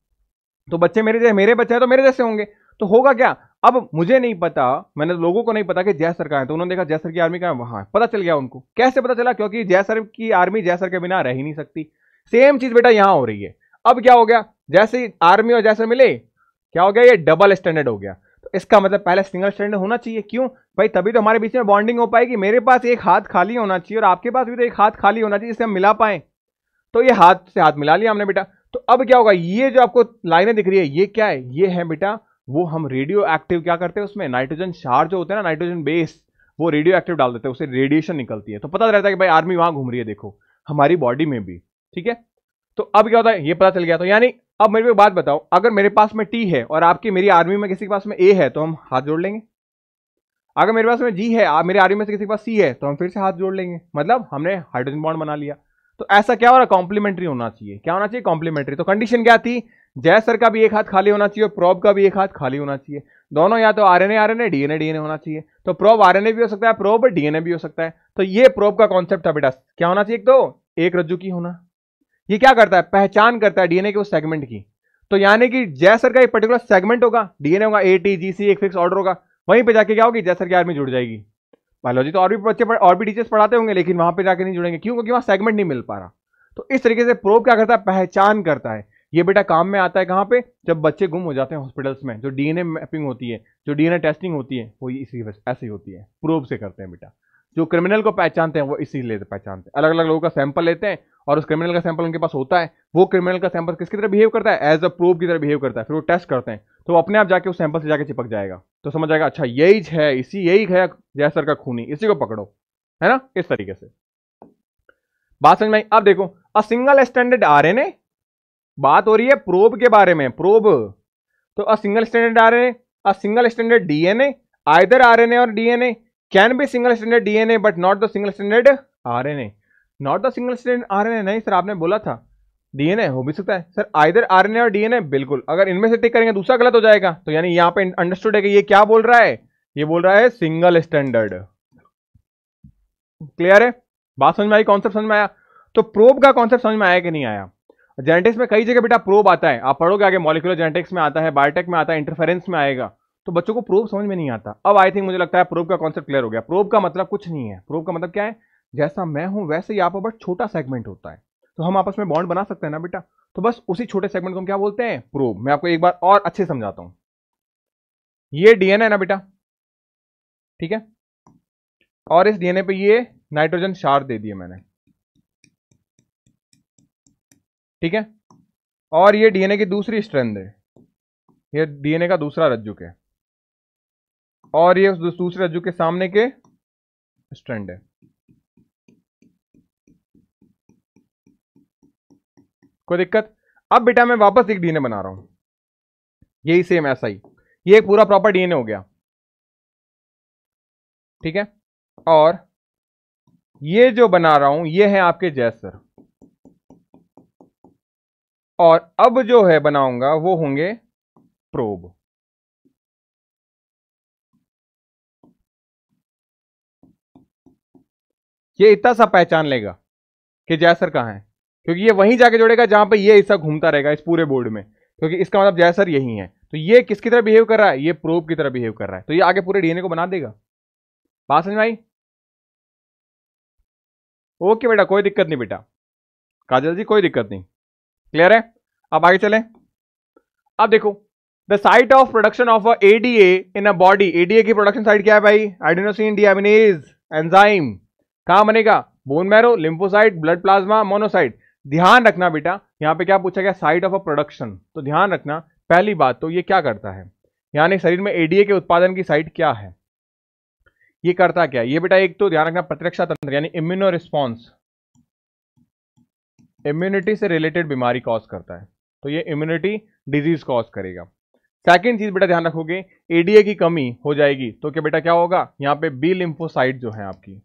तो बच्चे मेरे जैसे मेरे बच्चे हैं तो मेरे जैसे होंगे तो होगा क्या अब मुझे नहीं पता मैंने लोगों को नहीं पता कि जय सर है तो उन्होंने देखा जय सर की आर्मी कहाँ वहां पता चल गया उनको कैसे पता चला क्योंकि जय सर की आर्मी जय सर के बिना रह ही नहीं सकती सेम चीज बेटा यहां हो रही है अब क्या हो गया जैसे आर्मी और जैसे मिले क्या हो गया ये डबल स्टैंडर्ड हो गया तो इसका मतलब पहले सिंगल स्टैंडर्ड होना चाहिए क्यों भाई तभी तो हमारे बीच में बॉन्डिंग हो पाएगी मेरे पास एक हाथ खाली होना चाहिए और आपके पास भी तो एक हाथ खाली होना चाहिए जिससे हम मिला पाए तो ये हाथ से हाथ मिला लिया हमने बेटा तो अब क्या होगा ये जो आपको लाइनें दिख रही है ये क्या है ये है बेटा वो हम रेडियो एक्टिव क्या करते हैं उसमें नाइट्रोजन क्षार जो होते हैं ना नाइट्रोजन बेस वो रेडियो एक्टिव डाल देते हैं उससे रेडिएशन निकलती है तो पता रहता है कि भाई आर्मी वहां घूम रही है देखो हमारी बॉडी में भी ठीक है तो अब क्या होता है ये पता चल गया तो यानी अब मेरे को बात बताओ अगर मेरे पास में टी है और आपकी मेरी आर्मी में किसी के पास में ए है तो हम हाथ जोड़ लेंगे अगर मेरे पास में जी है मेरे आर्मी में से किसी के पास सी है तो हम फिर से हाथ जोड़ लेंगे मतलब हमने हाइड्रोजन बॉन्ड बना लिया तो ऐसा क्या हो रहा कॉम्प्लीमेंट्री होना चाहिए क्या होना चाहिए कॉम्प्लीमेंट्री तो कंडीशन क्या थी जयसर का भी एक हाथ खाली होना चाहिए और प्रॉब का भी एक हाथ खाली होना चाहिए दोनों या तो आरएनए आरएनए डीएनए डीएनए होना चाहिए तो प्रोब आरएनए भी हो सकता है प्रोब डीएनए भी हो सकता है तो ये प्रोब का कॉन्सेप्ट है बेटा क्या होना चाहिए एक तो एक रज्जु की होना ये क्या करता है पहचान करता है डीएनए के उस सेगमेंट की तो यानी कि जयसर का एक पर्टिकुलर सेगमेंट होगा डीएनए होगा ए टी जी सी एक फिक्स ऑर्डर होगा वहीं पर जाके क्या होगी जयसर की आर्मी जुड़ जाएगी बायोलॉजी तो और भी बच्चे और भी टीचर्स पढ़ाते होंगे लेकिन वहां पर जाके नहीं जुड़ेंगे क्यों क्योंकि वहां सेगमेंट नहीं मिल पा रहा तो इस तरीके से प्रोब क्या करता है पहचान करता है ये बेटा काम में आता है कहाँ पे जब बच्चे गुम हो जाते हैं हॉस्पिटल्स में जो डीएनए मैपिंग होती है जो डीएनए टेस्टिंग होती है वो इसी ऐसे ही होती है प्रूफ से करते हैं बेटा जो क्रिमिनल को पहचानते हैं वो इसीलिए पहचानते हैं अलग अलग लोगों का सैंपल लेते हैं और उस क्रिमिनल का सैंपल उनके पास होता है वो क्रिमिनल का सैंपल किसकी तरह बिहेव करता है एज अ प्रूफ की तरह बिहेव करता है फिर वो टेस्ट करते हैं तो वो अपने आप जाके उस सैंपल से जाके चिपक जाएगा तो समझ आएगा अच्छा यही है इसी यही है जयसर का खूनी इसी को पकड़ो है ना इस तरीके से बात समझ में अब देखो a single standard R N A बात हो रही है प्रोब के बारे में प्रोब तो a single standard R N a single standard DNA either RNA और DNA can be single standard DNA but not the single standard R not the single standard RNA नहीं सर आपने बोला था DNA हो भी सकता है सर आइदर आरएनए और डीएनए बिल्कुल अगर इनमें से टिक करेंगे दूसरा गलत हो जाएगा तो यानी यहाँ पे अंडरस्टूड है कि ये क्या बोल रहा है ये बोल रहा है सिंगल स्टैंडर्ड क्लियर है बात समझ में आई कॉन्सेप्ट समझ में आया तो प्रोब का कॉन्सेप्ट समझ में आया कि नहीं आया जेनेटिक्स में कई जगह बेटा प्रोब आता है आप पढ़ोगे आगे मॉलिकुलर जेनेटिक्स में आता है बायोटेक में आता है इंटरफेरेंस में आएगा तो बच्चों को प्रोब समझ में नहीं आता अब आई थिंक मुझे लगता है प्रोब का कॉन्सेप्ट क्लियर हो गया प्रोब का मतलब कुछ नहीं है प्रोब का मतलब क्या है जैसा मैं हूं वैसे ही आप बट छोटा सेगमेंट होता है तो हम आपस में बॉन्ड बना सकते हैं ना बेटा तो बस उसी छोटे सेगमेंट को हम क्या बोलते हैं प्रोब मैं आपको एक बार और अच्छे समझाता हूं ये डीएनए है ना बेटा ठीक है और इस डीएनए पे ये नाइट्रोजन शार दे दिए मैंने ठीक है और ये डीएनए की दूसरी स्ट्रेंथ है ये डीएनए का दूसरा रज्जुक है और ये उस दूसरे रज्जुक के सामने के स्ट्रेंड है कोई दिक्कत अब बेटा मैं वापस एक डीएनए बना रहा हूं यही सेम ऐसा ही ये एक पूरा प्रॉपर डीएनए हो गया ठीक है और ये जो बना रहा हूं ये है आपके जय सर और अब जो है बनाऊंगा वो होंगे प्रोब ये इतना सा पहचान लेगा कि जयसर कहां है क्योंकि ये वहीं जाके जोड़ेगा जहां पे ये हिस्सा घूमता रहेगा इस पूरे बोर्ड में क्योंकि इसका मतलब जयसर यही है तो ये किसकी तरह बिहेव कर रहा है ये प्रोब की तरह बिहेव कर रहा है तो ये आगे पूरे डीएनए को बना देगा बात समझ भाई ओके बेटा कोई दिक्कत नहीं बेटा काजल जी कोई दिक्कत नहीं क्लियर है अब आगे चले अब देखो the site of production of ADA in a body ADA की प्रोडक्शन साइट क्या है भाई एडिनोसिन डीएमिनेज एंजाइम कहा बनेगा bone marrow lymphocyte blood plasma monocyte ध्यान रखना बेटा यहाँ पे क्या पूछा गया साइट ऑफ अ प्रोडक्शन तो ध्यान रखना पहली बात तो ये क्या करता है यानी शरीर में एडीए के उत्पादन की साइट क्या है ये करता क्या ये बेटा एक तो ध्यान रखना प्रतिरक्षा तंत्र यानी इम्यूनो रिस्पॉन्स इम्यूनिटी से रिलेटेड बीमारी कॉज करता है तो ये इम्यूनिटी डिजीज कॉज करेगा सेकेंड चीज बेटा ध्यान रखोगे एडीए की कमी हो जाएगी तो क्या बेटा क्या होगा यहाँ पे बी लिम्फोसाइट जो है आपकी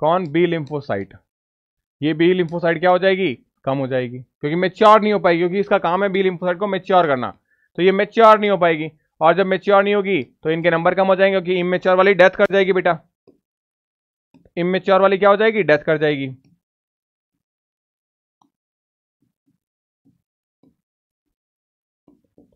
कौन बी लिम्फोसाइट ये बी लिम्फोसाइट क्या हो जाएगी कम हो जाएगी क्योंकि मेच्योर नहीं हो पाएगी क्योंकि इसका काम है बी लिम्फोसाइट को मेच्योर करना तो ये मेच्योर नहीं हो पाएगी और जब मेच्योर नहीं होगी तो इनके नंबर कम हो जाएंगे क्योंकि इमेच्योर वाली डेथ कर जाएगी बेटा इमेच्योर वाली क्या हो जाएगी डेथ कर जाएगी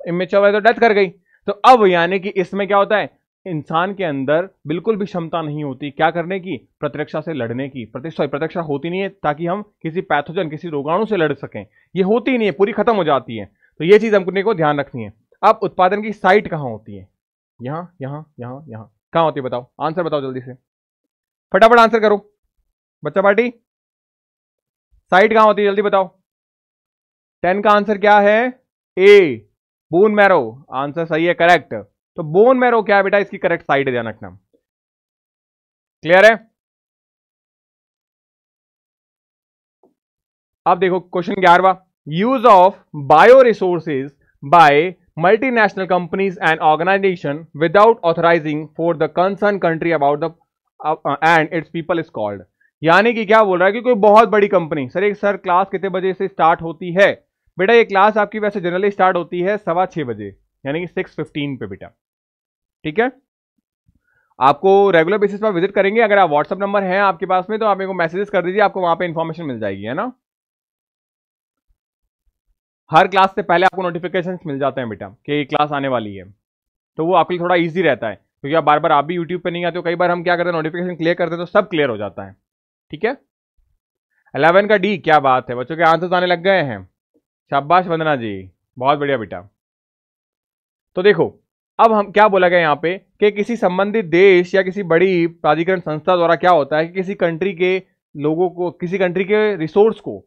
इमेच्योर वाली तो डेथ कर गई तो अब यानी कि इसमें क्या होता है इंसान के अंदर बिल्कुल भी क्षमता नहीं होती क्या करने की प्रतिरक्षा से लड़ने की प्रतिष्ठा प्रतिरक्षा होती नहीं है ताकि हम किसी पैथोजन किसी रोगाणु से लड़ सकें ये होती नहीं है पूरी खत्म हो जाती है तो ये चीज़ हमने को ध्यान रखनी है अब उत्पादन की साइट कहां होती है यहाँ यहाँ यहाँ यहाँ कहां होती है बताओ आंसर बताओ जल्दी से फटाफट आंसर करो बच्चा पार्टी साइट कहां होती है जल्दी बताओ टेन का आंसर क्या है ए बोन मैरो आंसर सही है करेक्ट तो बोन मैरो क्या है बेटा इसकी करेक्ट साइड है ध्यान रखना क्लियर है अब देखो क्वेश्चन ग्यारहवा use of bioresources by multinational companies and organisation without authorising for the concern country about the and its people is called यानी कि क्या बोल रहा है कि कोई बहुत बड़ी कंपनी सर एक सर क्लास कितने बजे से स्टार्ट होती है बेटा ये क्लास आपकी वैसे जनरली स्टार्ट होती है सवा छह बजे यानी कि सिक्स फिफ्टीन पे बेटा ठीक है आपको रेगुलर बेसिस पर विजिट करेंगे अगर आप व्हाट्सअप नंबर है आपके पास में तो आप मेरे को मैसेजेस कर दीजिए आपको वहां पे इंफॉर्मेशन मिल जाएगी है ना हर क्लास से पहले आपको नोटिफिकेशन मिल जाते हैं बेटा कि क्लास आने वाली है तो वो आपके लिए थोड़ा ईजी रहता है क्योंकि आप बार बार आप भी यूट्यूब पर नहीं आते हो कई बार हम क्या करते हैं नोटिफिकेशन क्लियर करते हैं तो सब क्लियर हो जाता है ठीक है अलेवन का डी क्या बात है बच्चों के आंसर आने लग गए हैं शाबाश वंदना जी बहुत बढ़िया बेटा तो देखो अब हम क्या बोला गया यहाँ पे कि किसी संबंधित देश या किसी बड़ी प्राधिकरण संस्था द्वारा क्या होता है कि किसी कंट्री के लोगों को किसी कंट्री के रिसोर्स को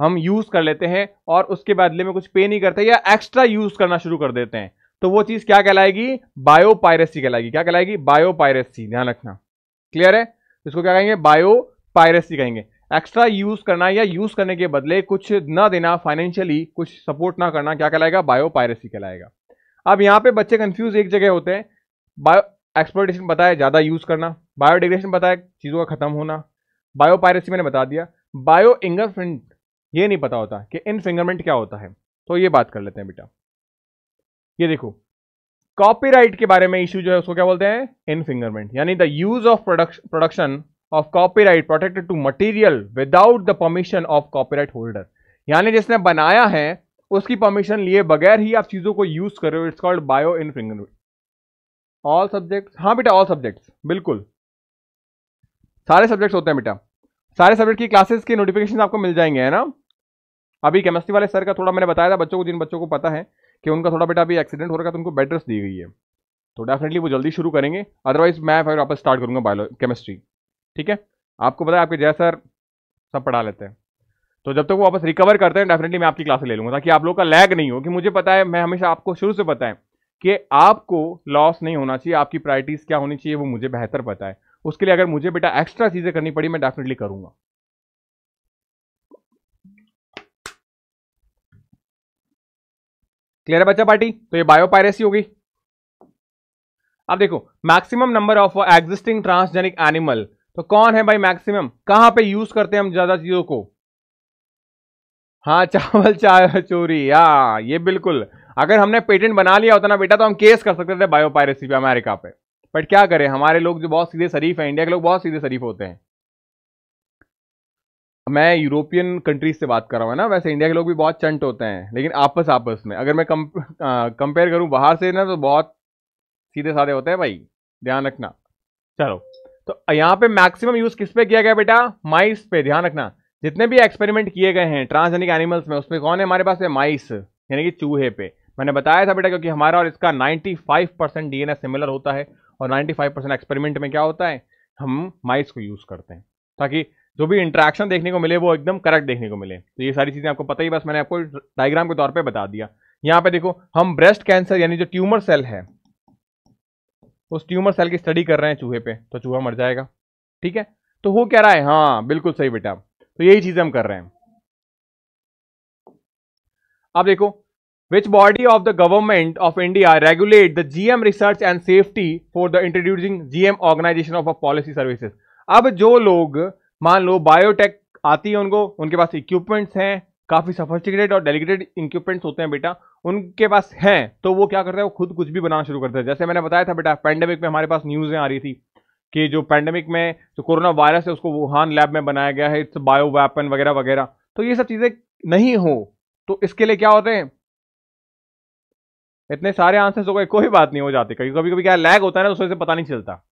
हम यूज़ कर लेते हैं और उसके बदले में कुछ पे नहीं करते या एक्स्ट्रा यूज़ करना शुरू कर देते हैं तो वो चीज क्या कहलाएगी बायोपायरेसी कहलाएगी क्या कहलाएगी बायोपायरेसी ध्यान रखना क्लियर है इसको क्या कहेंगे बायोपायरेसी कहेंगे एक्स्ट्रा यूज करना या यूज करने के बदले कुछ ना देना फाइनेंशियली कुछ सपोर्ट ना करना क्या कहलाएगा बायोपायरेसी कहलाएगा अब यहां पे बच्चे कंफ्यूज एक जगह होते हैं बायो एक्सप्लोटेशन बताया ज़्यादा यूज करना बायोडिग्रेशन बताया चीज़ों का खत्म होना बायोपायरेसी मैंने बता दिया बायो इंगरप्रिंट ये नहीं पता होता कि इन फिंगरप्रिंट क्या होता है तो ये बात कर लेते हैं बेटा ये देखो कॉपीराइट के बारे में इश्यू जो है उसको क्या बोलते हैं इनफिंगरमेंट यानी the use of production of copyright protected to material without the permission of copyright holder यानी जिसने बनाया है उसकी परमिशन लिए बगैर ही आप चीजों को यूज कर रहे हो it's called bio infringement all subject हाँ बेटा ऑल सब्जेक्ट्स बिल्कुल सारे सब्जेक्ट्स होते हैं बेटा सारे सब्जेक्ट की क्लासेस के नोटिफिकेशन आपको मिल जाएंगे है ना अभी केमिस्ट्री वाले सर का थोड़ा मैंने बताया था बच्चों को जिन बच्चों को पता है कि उनका थोड़ा बेटा अभी एक्सीडेंट हो रहा है तो उनको बेड रेस्ट दी गई है तो डेफिनेटली वो जल्दी शुरू करेंगे अदरवाइज मैं फिर वापस स्टार्ट करूँगा बायो केमिस्ट्री ठीक है आपको पता है आपके जय सर सब पढ़ा लेते हैं तो जब तक वो वापस रिकवर करते हैं डेफिनेटली मैं आपकी क्लास ले लूँगा ताकि आप लोग का लैग नहीं हो कि मुझे पता है मैं हमेशा आपको शुरू से पता है कि आपको लॉस नहीं होना चाहिए आपकी प्रायोरिटीज़ क्या होनी चाहिए वो मुझे बेहतर पता है उसके लिए अगर मुझे बेटा एक्स्ट्रा चीज़ें करनी पड़ी मैं डेफिनेटली करूँगा क्लियर है बच्चा पार्टी तो ये बायो पायरेसी होगी अब देखो maximum number of existing transgenic animal तो कौन है भाई मैक्सिमम कहां पे यूज करते हैं हम ज्यादा चीजों को हाँ चावल चाय चोरी या हाँ, ये बिल्कुल अगर हमने पेटेंट बना लिया होता ना बेटा तो हम केस कर सकते थे बायो पायरेसी पे अमेरिका पे बट क्या करें हमारे लोग जो बहुत सीधे शरीफ हैं इंडिया के लोग बहुत सीधे शरीफ होते हैं मैं यूरोपियन कंट्रीज से बात कर रहा हूँ ना वैसे इंडिया के लोग भी बहुत चंट होते हैं लेकिन आपस आपस में अगर मैं कम कंपेयर करूँ बाहर से ना तो बहुत सीधे साधे होते हैं भाई ध्यान रखना चलो तो यहाँ पे मैक्सिमम यूज किस पे किया गया बेटा माइस पे ध्यान रखना जितने भी एक्सपेरिमेंट किए गए हैं ट्रांसजेनिक एनिमल्स में उसमें कौन है हमारे पास है माइस यानी कि चूहे पे मैंने बताया था बेटा क्योंकि हमारा और इसका 95 परसेंट डी सिमिलर होता है और 95 परसेंट एक्सपेरिमेंट में क्या होता है हम माइस को यूज करते हैं ताकि जो भी इंट्रैक्शन देखने को मिले वो एकदम करेक्ट देखने को मिले तो ये सारी चीज़ें आपको पता ही बस मैंने आपको डायग्राम के तौर पर बता दिया यहाँ पे देखो हम ब्रेस्ट कैंसर यानी जो ट्यूमर सेल है उस ट्यूमर सेल की स्टडी कर रहे हैं चूहे पे तो चूहा मर जाएगा ठीक है तो हो क्या रहा है हाँ बिल्कुल सही बेटा तो यही चीज़ हम कर रहे हैं अब देखो which body of the government of India regulate the GM research and safety for the introducing GM organisation of a policy services अब जो लोग मान लो बायोटेक आती है उनको उनके पास इक्विपमेंट्स हैं काफ़ी सफोस्टिकेटेड और डेलीकेटेड इक्विपमेंट्स होते हैं बेटा उनके पास हैं तो वो क्या करते हैं वो खुद कुछ भी बनाना शुरू करते हैं जैसे मैंने बताया था बेटा पैंडेमिक में हमारे पास न्यूज़ें आ रही थी कि जो पैंडेमिक में जो कोरोना वायरस है उसको वुहान लैब में बनाया गया है इट्स बायो वेपन वगैरह वगैरह तो ये सब चीज़ें नहीं हो तो इसके लिए क्या होते हैं इतने सारे आंसर्स हो गए कोई बात नहीं हो जाती कभी कभी कभी क्या लैग होता है ना तो उससे पता नहीं चलता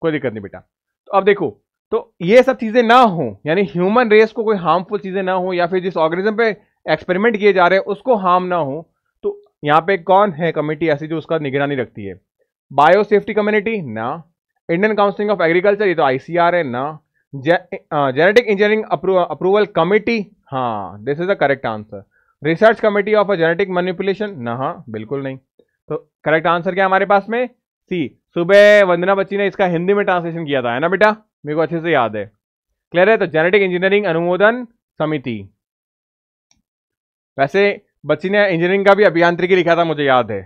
कोई दिक्कत नहीं बेटा तो अब देखो तो ये सब चीज़ें ना हो यानी ह्यूमन रेस को कोई हार्मफुल चीज़ें ना हो या फिर जिस ऑर्गेनिज्म पे एक्सपेरिमेंट किए जा रहे हैं उसको हार्म ना हो तो यहाँ पे कौन है कमेटी ऐसी जो उसका निगरानी रखती है बायो सेफ्टी कम्युनिटी ना इंडियन काउंसिल ऑफ एग्रीकल्चर ये तो आईसीआर है ना जेनेटिक इंजीनियरिंग अप्रूवल कमेटी हाँ this is the correct answer research committee of a genetic manipulation ना हाँ बिल्कुल नहीं तो करेक्ट आंसर क्या हमारे पास में सी सुबह वंदना बच्ची ने इसका हिंदी में ट्रांसलेशन किया था है ना बेटा मेरे को अच्छे से याद है क्लियर है तो जेनेटिक इंजीनियरिंग अनुमोदन समिति वैसे बच्ची ने इंजीनियरिंग का भी अभियांत्रिकी लिखा था मुझे याद है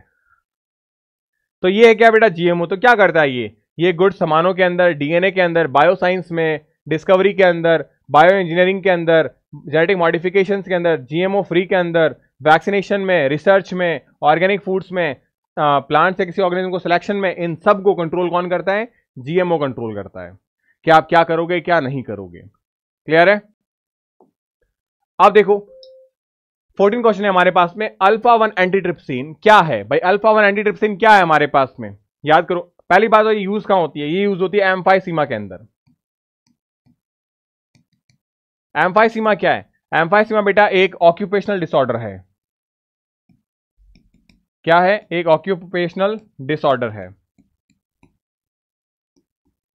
तो ये है क्या बेटा जीएमओ तो क्या करता है ये ये गुड सामानों के अंदर डीएनए के अंदर बायोसाइंस में डिस्कवरी के अंदर बायो इंजीनियरिंग के अंदर जेनेटिक मॉडिफिकेशंस के अंदर जीएमओ फ्री के अंदर वैक्सीनेशन में रिसर्च में ऑर्गेनिक फूड्स में प्लांट्स या किसी ऑर्गेनिज्म को सिलेक्शन में इन सब को कंट्रोल कौन करता है जीएमओ कंट्रोल करता है कि आप क्या करोगे क्या नहीं करोगे क्लियर है अब देखो फोर्टीन क्वेश्चन है हमारे पास में अल्फा वन एंटीट्रिप्सिन क्या है भाई अल्फा वन एंटीट्रिप्सिन क्या है हमारे पास में याद करो पहली बात तो ये यूज कहां होती है ये यूज होती है एम फाइव सीमा के अंदर फाइव सीमा क्या है एम्फाई सीमा बेटा एक ऑक्यूपेशनल डिसऑर्डर है क्या है एक ऑक्यूपेशनल डिसऑर्डर है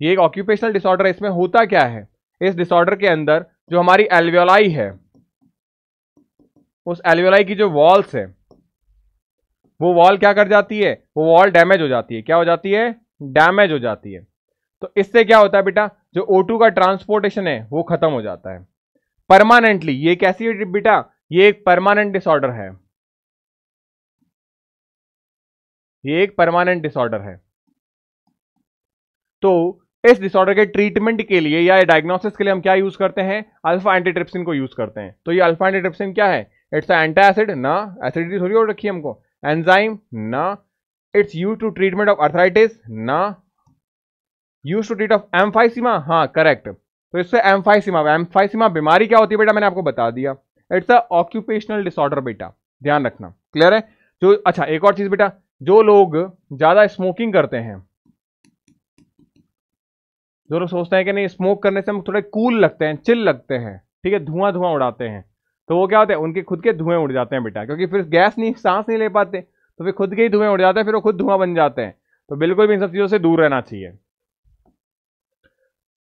ये एक ऑक्यूपेशनल डिसऑर्डर है इसमें होता क्या है इस डिसऑर्डर के अंदर जो हमारी एल्वियोलाई है उस एल्वियोलाई की जो वॉल्स है वो वॉल क्या कर जाती है वो वॉल डैमेज हो जाती है क्या हो जाती है डैमेज हो जाती है तो इससे क्या होता है बेटा जो O2 का ट्रांसपोर्टेशन है वो खत्म हो जाता है परमानेंटली ये कैसी बेटा ये एक परमानेंट डिसऑर्डर है ये एक परमानेंट डिसऑर्डर है तो इस डिसऑर्डर के ट्रीटमेंट के लिए या डायग्नोसिस के लिए हम क्या यूज करते हैं अल्फा एंटीट्रिप्सिन को यूज करते हैं तो ये अल्फा एंटीट्रिप्सिन क्या है इट्स एंटा एसिड ना एसिडिटी थोड़ी और रखी हमको एंजाइम ना it's use to treatment of arthritis ना use to treat of emphysema हाँ करेक्ट तो इससे एम्फाइसिमा एम्फाइसिमा बीमारी क्या होती है बेटा मैंने आपको बता दिया इट्स अ ऑक्यूपेशनल डिसऑर्डर बेटा ध्यान रखना क्लियर है जो अच्छा एक और चीज बेटा जो लोग ज्यादा स्मोकिंग करते हैं जो लोग सोचते हैं कि नहीं स्मोक करने से हम थोड़े कूल लगते हैं चिल लगते हैं ठीक है धुआं धुआं उड़ाते हैं तो वो क्या होते हैं उनके खुद के धुएं उड़ जाते हैं बेटा क्योंकि फिर गैस नहीं सांस नहीं ले पाते तो फिर खुद के ही धुएं उड़ जाते हैं फिर वो खुद धुआं बन जाते हैं तो बिल्कुल भी इन सब चीज़ों से दूर रहना चाहिए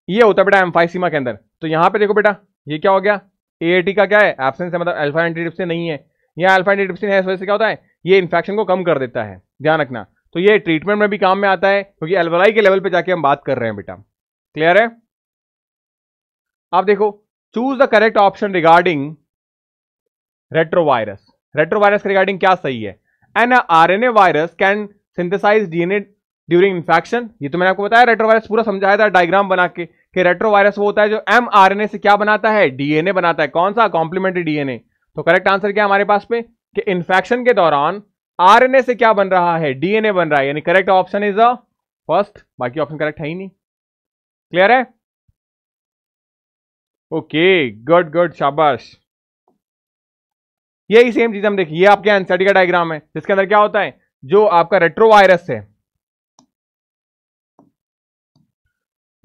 ये होता है बेटा एम्फाइसीमा के अंदर तो यहाँ पे देखो बेटा ये क्या हो गया ए का क्या है एबसेंस है मतलब अल्फा एंटीडिप्सिन नहीं है यहाँ अल्फा एंटीडिप्सिन है इस वजह से क्या होता है ये इन्फेक्शन को कम कर देता है ध्यान रखना तो ये ट्रीटमेंट में भी काम में आता है क्योंकि एल्वलाई के लेवल पर जाके हम बात कर रहे हैं बेटा क्लियर है आप देखो choose the correct option regarding retrovirus retrovirus regarding क्या सही है an R N A virus can synthesise DNA during infection ये तो मैंने आपको बताया रेट्रोवायरस पूरा समझाया था डायग्राम बना के कि रेट्रोवायरस वो होता है जो एम आर एन ए से क्या बनाता है डीएनए बनाता है कौन सा कॉम्प्लीमेंट्री डीएनए तो करेक्ट आंसर क्या हमारे पास में कि इन्फेक्शन के दौरान आरएनए से क्या बन रहा है डीएनए बन रहा है यानी correct option is a first बाकी ऑप्शन करेक्ट है ही नहीं क्लियर है ओके गुड गुड शाबाश यही सेम चीज हम देखिए ये आपके एनसीटी का डायग्राम है जिसके अंदर क्या होता है जो आपका रेट्रोवायरस है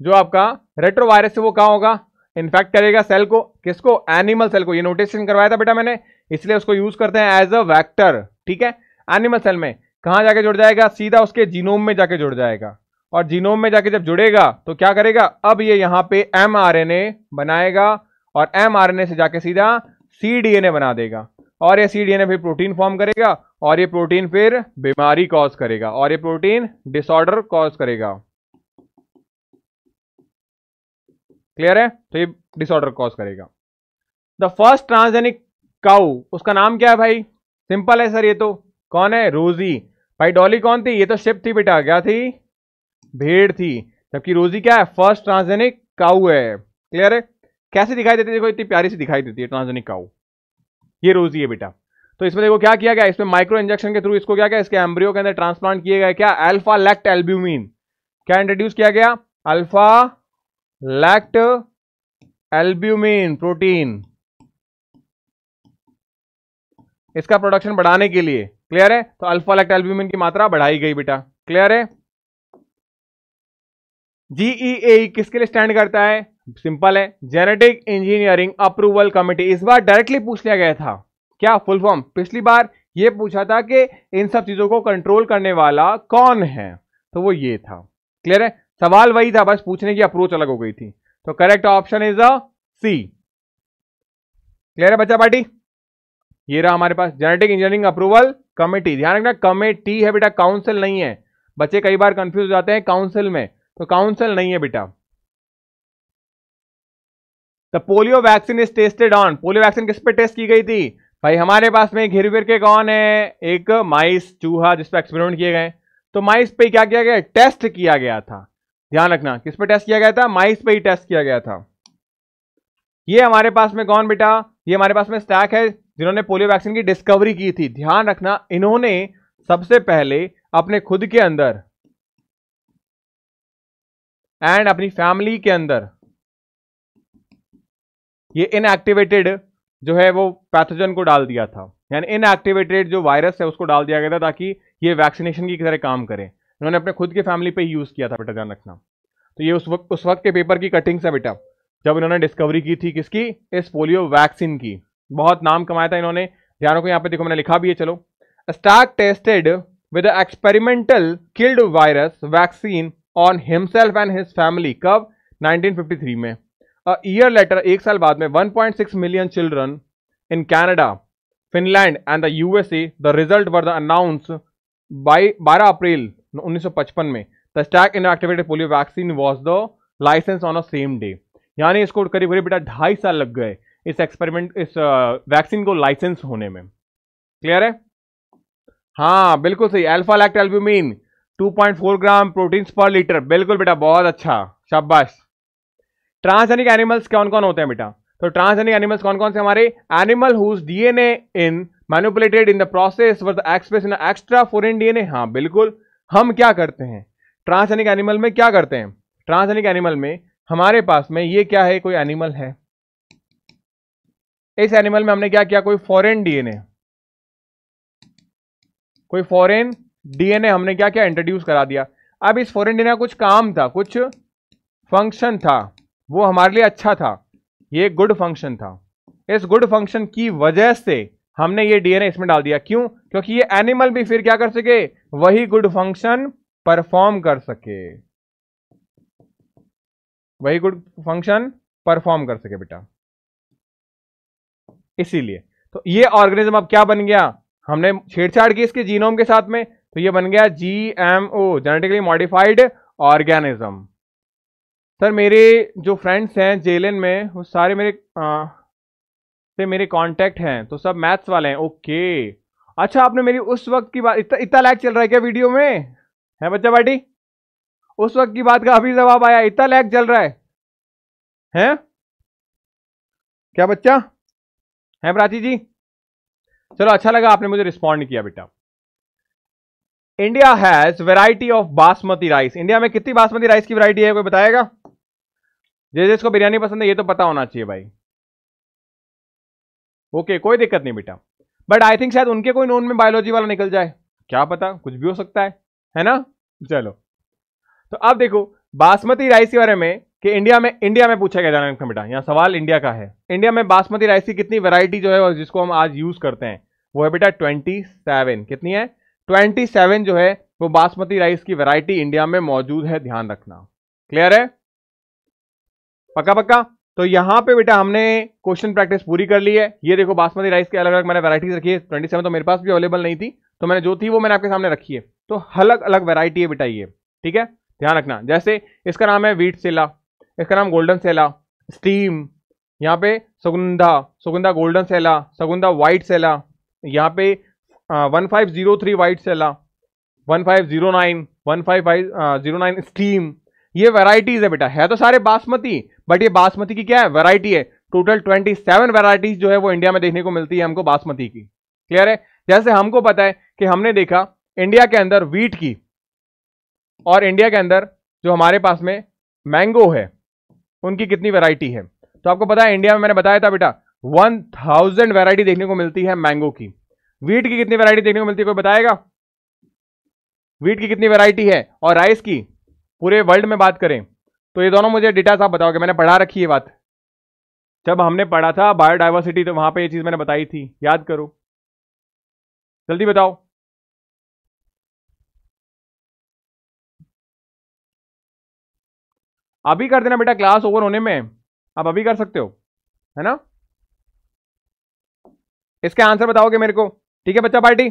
जो आपका रेट्रोवायरस है वो कहा होगा इन्फेक्ट करेगा सेल को किसको एनिमल सेल को ये नोटेशन करवाया था बेटा मैंने इसलिए उसको यूज करते हैं एज अ वैक्टर ठीक है एनिमल सेल में कहा जाके जुड़ जाएगा सीधा उसके जीनोम में जाके जुड़ जाएगा और जीनोम में जाके जब जुड़ेगा तो क्या करेगा अब ये यहाँ पे एम बनाएगा और एम से जाके सीधा सी ए बना देगा और ये सी ए फिर प्रोटीन फॉर्म करेगा और ये प्रोटीन फिर बीमारी कॉज करेगा और ये प्रोटीन डिसऑर्डर कॉज करेगा क्लियर है तो ये डिसऑर्डर कॉज करेगा द फर्स्ट ट्रांसजेनिक काउ उसका नाम क्या है भाई सिंपल है सर ये तो कौन है रोजी भाई डॉली कौन थी ये तो शिप थी बेटा क्या थी भेड़ थी जबकि रोजी क्या है फर्स्ट ट्रांसजेनिक काउ है क्लियर है कैसे दिखाई देती है देखो इतनी प्यारी सी दिखाई देती है ट्रांसजेनिक काउ ये रोजी है बेटा तो इसमें देखो क्या किया गया इसमें माइक्रो इंजेक्शन के थ्रू इसको क्या गया इसके एम्ब्रियो के अंदर ट्रांसप्लांट किए गए क्या अल्फा लैक्ट एल्ब्यूमिन क्या इंट्रोड्यूस किया गया अल्फा लैक्ट एल्ब्यूमिन प्रोटीन इसका प्रोडक्शन बढ़ाने के लिए क्लियर है तो अल्फा लैक्ट एल्ब्यूमिन की मात्रा बढ़ाई गई बेटा क्लियर है जीईए e किसके लिए स्टैंड करता है सिंपल है जेनेटिक इंजीनियरिंग अप्रूवल कमेटी इस बार डायरेक्टली पूछ लिया गया था क्या फुल फॉर्म पिछली बार ये पूछा था कि इन सब चीजों को कंट्रोल करने वाला कौन है तो वो ये था क्लियर है सवाल वही था बस पूछने की अप्रोच अलग हो गई थी तो correct option is a C clear है बच्चा पार्टी ये रहा हमारे पास जेनेटिक इंजीनियरिंग अप्रूवल कमेटी ध्यान रखना कमेटी है बेटा काउंसिल नहीं है बच्चे कई बार कंफ्यूज हो जाते हैं काउंसिल में तो काउंसिल नहीं है बेटा the polio vaccine is tested on polio vaccine किस पे टेस्ट की गई थी भाई हमारे पास में घिर के कौन है एक माइस चूहा जिसपे एक्सपेरिमेंट किए गए तो माइस पे क्या किया गया टेस्ट किया गया था ध्यान रखना किस पे टेस्ट किया गया था माइस पे ही टेस्ट किया गया था ये हमारे पास में कौन बेटा ये हमारे पास में स्टैक है जिन्होंने पोलियो वैक्सीन की डिस्कवरी की थी ध्यान रखना इन्होंने सबसे पहले अपने खुद के अंदर एंड अपनी फैमिली के अंदर ये इनएक्टिवेटेड जो है वो पैथोजन को डाल दिया था यानी इनएक्टिवेटेड जो वायरस है उसको डाल दिया गया था ताकि ये वैक्सीनेशन की तरह काम करे इन्होंने अपने खुद की फैमिली पे यूज़ किया था बेटा ध्यान रखना तो ये उस वक्त उस वक्त के पेपर की कटिंग्स है बेटा जब इन्होंने डिस्कवरी की थी किसकी इस पोलियो वैक्सीन की बहुत नाम कमाया था इन्होंने ध्यान रखो यहाँ पे देखो मैंने लिखा भी है चलो Salk tested with experimental killed virus vaccine on himself and his family कब 1953 में अ ईयर लेटर एक साल बाद में 1.6 million children in Canada Finland and the USA the result were the announce by 12 April 1955 में the Salk inactivated polio vaccine was the license on a same day यानी इसको करीब करीब बेटा ढाई साल लग गए इस एक्सपेरिमेंट इस वैक्सीन को लाइसेंस होने में क्लियर है हाँ बिल्कुल सही alpha lactalbumin 2.4 gram proteins per litre बिल्कुल बेटा बहुत अच्छा शाबाश ट्रांसजेनिक एनिमल्स कौन कौन होते हैं बेटा तो ट्रांसजेनिक एनिमल्स कौन कौन से हमारे animal whose DNA in manipulated in the process were the express in extra foreign DNA हाँ बिल्कुल हम क्या करते हैं ट्रांसजेनिक एनिमल में क्या करते हैं ट्रांसजेनिक एनिमल में हमारे पास में ये क्या है कोई एनिमल है इस एनिमल में हमने क्या किया कोई फॉरेन डीएनए कोई फॉरेन डीएनए हमने क्या क्या इंट्रोड्यूस करा दिया अब इस फॉरेन डीएनए का कुछ काम था कुछ फंक्शन था वो हमारे लिए अच्छा था ये गुड फंक्शन था इस गुड फंक्शन की वजह से हमने ये डीएनए इसमें डाल दिया क्यों क्योंकि ये एनिमल भी फिर क्या कर सके वही गुड फंक्शन परफॉर्म कर सके वही गुड फंक्शन परफॉर्म कर सके बेटा इसीलिए तो ये ऑर्गेनिज्म अब क्या बन गया हमने छेड़छाड़ की इसके जीनोम के साथ में तो ये बन गया G M O genetically modified organism sir मेरे जो फ्रेंड्स हैं जेलन में वो सारे मेरे आ, से मेरे कांटेक्ट हैं तो सब मैथ्स वाले हैं ओके अच्छा आपने मेरी उस वक्त की बात इतना इतना लैग चल रहा है क्या वीडियो में है बच्चा बाटी उस वक्त की बात का अभी जवाब आया इतना लैग चल रहा है हैं क्या बच्चा है प्राची जी चलो अच्छा लगा आपने मुझे रिस्पॉन्ड किया बेटा India has variety of basmati rice India में कितनी बासमती राइस की वरायटी है कोई बताएगा जिस इसको बिरयानी पसंद है ये तो पता होना चाहिए भाई ओके कोई दिक्कत नहीं बेटा बट आई थिंक शायद उनके कोई नोन में बायोलॉजी वाला निकल जाए क्या पता कुछ भी हो सकता है है ना चलो तो अब देखो बासमती राइस के बारे में कि इंडिया में इंडिया में पूछा गया जाना बेटा यहाँ सवाल इंडिया का है इंडिया में बासमती राइस की कितनी वैरायटी जो है जिसको हम आज यूज करते हैं वो है बेटा ट्वेंटी सेवन कितनी है 27 जो है वो बासमती राइस की वैरायटी इंडिया में मौजूद है ध्यान रखना क्लियर है पक्का पक्का तो यहां पे बेटा हमने क्वेश्चन प्रैक्टिस पूरी कर ली है ये देखो बासमती राइस के अलग अलग मैंने वैरायटीज रखी है ट्वेंटी सेवन तो मेरे पास भी अवेलेबल नहीं थी तो मैंने जो थी वो मैंने आपके सामने रखी है तो अलग अलग वेरायटी है बेटा ये ठीक है ध्यान रखना जैसे इसका नाम है वीट सेला इसका नाम गोल्डन सेला स्टीम यहाँ पे सुगंधा सुगंधा गोल्डन सेला सुगंधा व्हाइट सेला यहाँ पे one five zero three white sela one five zero nine one five five zero nine steam ये वेराइटीज़ है बेटा है तो सारे बासमती बट ये बासमती की क्या है वेराइटी है टोटल ट्वेंटी सेवन वेराइटीज़ जो है वो इंडिया में देखने को मिलती है हमको बासमती की क्लियर है जैसे हमको पता है कि हमने देखा इंडिया के अंदर वीट की और इंडिया के अंदर जो हमारे पास में मैंगो है उनकी कितनी वेराइटी है तो आपको पता है इंडिया में मैंने बताया था बेटा वन थाउजेंड वेराइटी देखने को मिलती है मैंगो की वीट की कितनी वैरायटी देखने को मिलती है कोई बताएगा वीट की कितनी वैरायटी है और राइस की पूरे वर्ल्ड में बात करें तो ये दोनों मुझे डिटेल्स आप बताओगे मैंने पढ़ा रखी है बात जब हमने पढ़ा था बायोडाइवर्सिटी तो वहां पे ये चीज मैंने बताई थी याद करो जल्दी बताओ अभी कर देना बेटा क्लास ओवर होने में आप अभी कर सकते हो है ना इसके आंसर बताओगे मेरे को ठीक है बच्चा पार्टी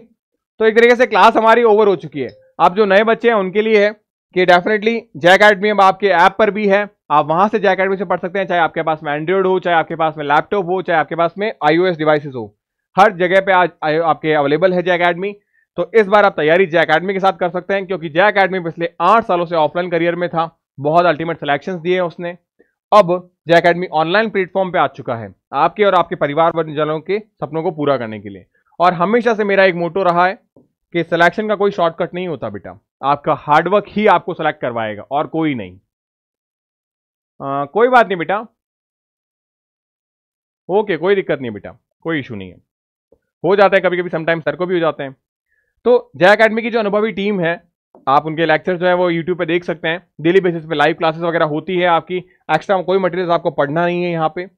तो एक तरीके से क्लास हमारी ओवर हो चुकी है आप जो नए बच्चे हैं उनके लिए है कि डेफिनेटली जय अकेडमी अब आपके ऐप पर भी है आप वहां से जय अकेडमी से पढ़ सकते हैं चाहे आपके पास में एंड्रॉयड हो चाहे आपके पास में लैपटॉप हो चाहे आपके पास में आईओएस डिवाइसेस हो हर जगह पे आज आपके अवेलेबल है जय अकेडमी तो इस बार आप तैयारी जय अकेडमी के साथ कर सकते हैं क्योंकि जय अकेडमी पिछले आठ सालों से ऑफलाइन करियर में था बहुत अल्टीमेट सिलेक्शन दिए उसने अब जय अकेडमी ऑनलाइन प्लेटफॉर्म पर आ चुका है आपके और आपके परिवार जनों के सपनों को पूरा करने के लिए और हमेशा से मेरा एक मोटो रहा है कि सिलेक्शन का कोई शॉर्टकट नहीं होता बेटा आपका हार्डवर्क ही आपको सेलेक्ट करवाएगा और कोई नहीं आ, कोई बात नहीं बेटा ओके कोई दिक्कत नहीं बेटा कोई इशू नहीं है हो जाता है कभी कभी समटाइम्स सर को भी हो जाते हैं तो जय अकेडमी की जो अनुभवी टीम है आप उनके लेक्चर जो है वो यूट्यूब पे देख सकते हैं डेली बेसिस पे लाइव क्लासेस वगैरह होती है आपकी एक्स्ट्रा कोई मटेरियल आपको पढ़ना नहीं है यहाँ पे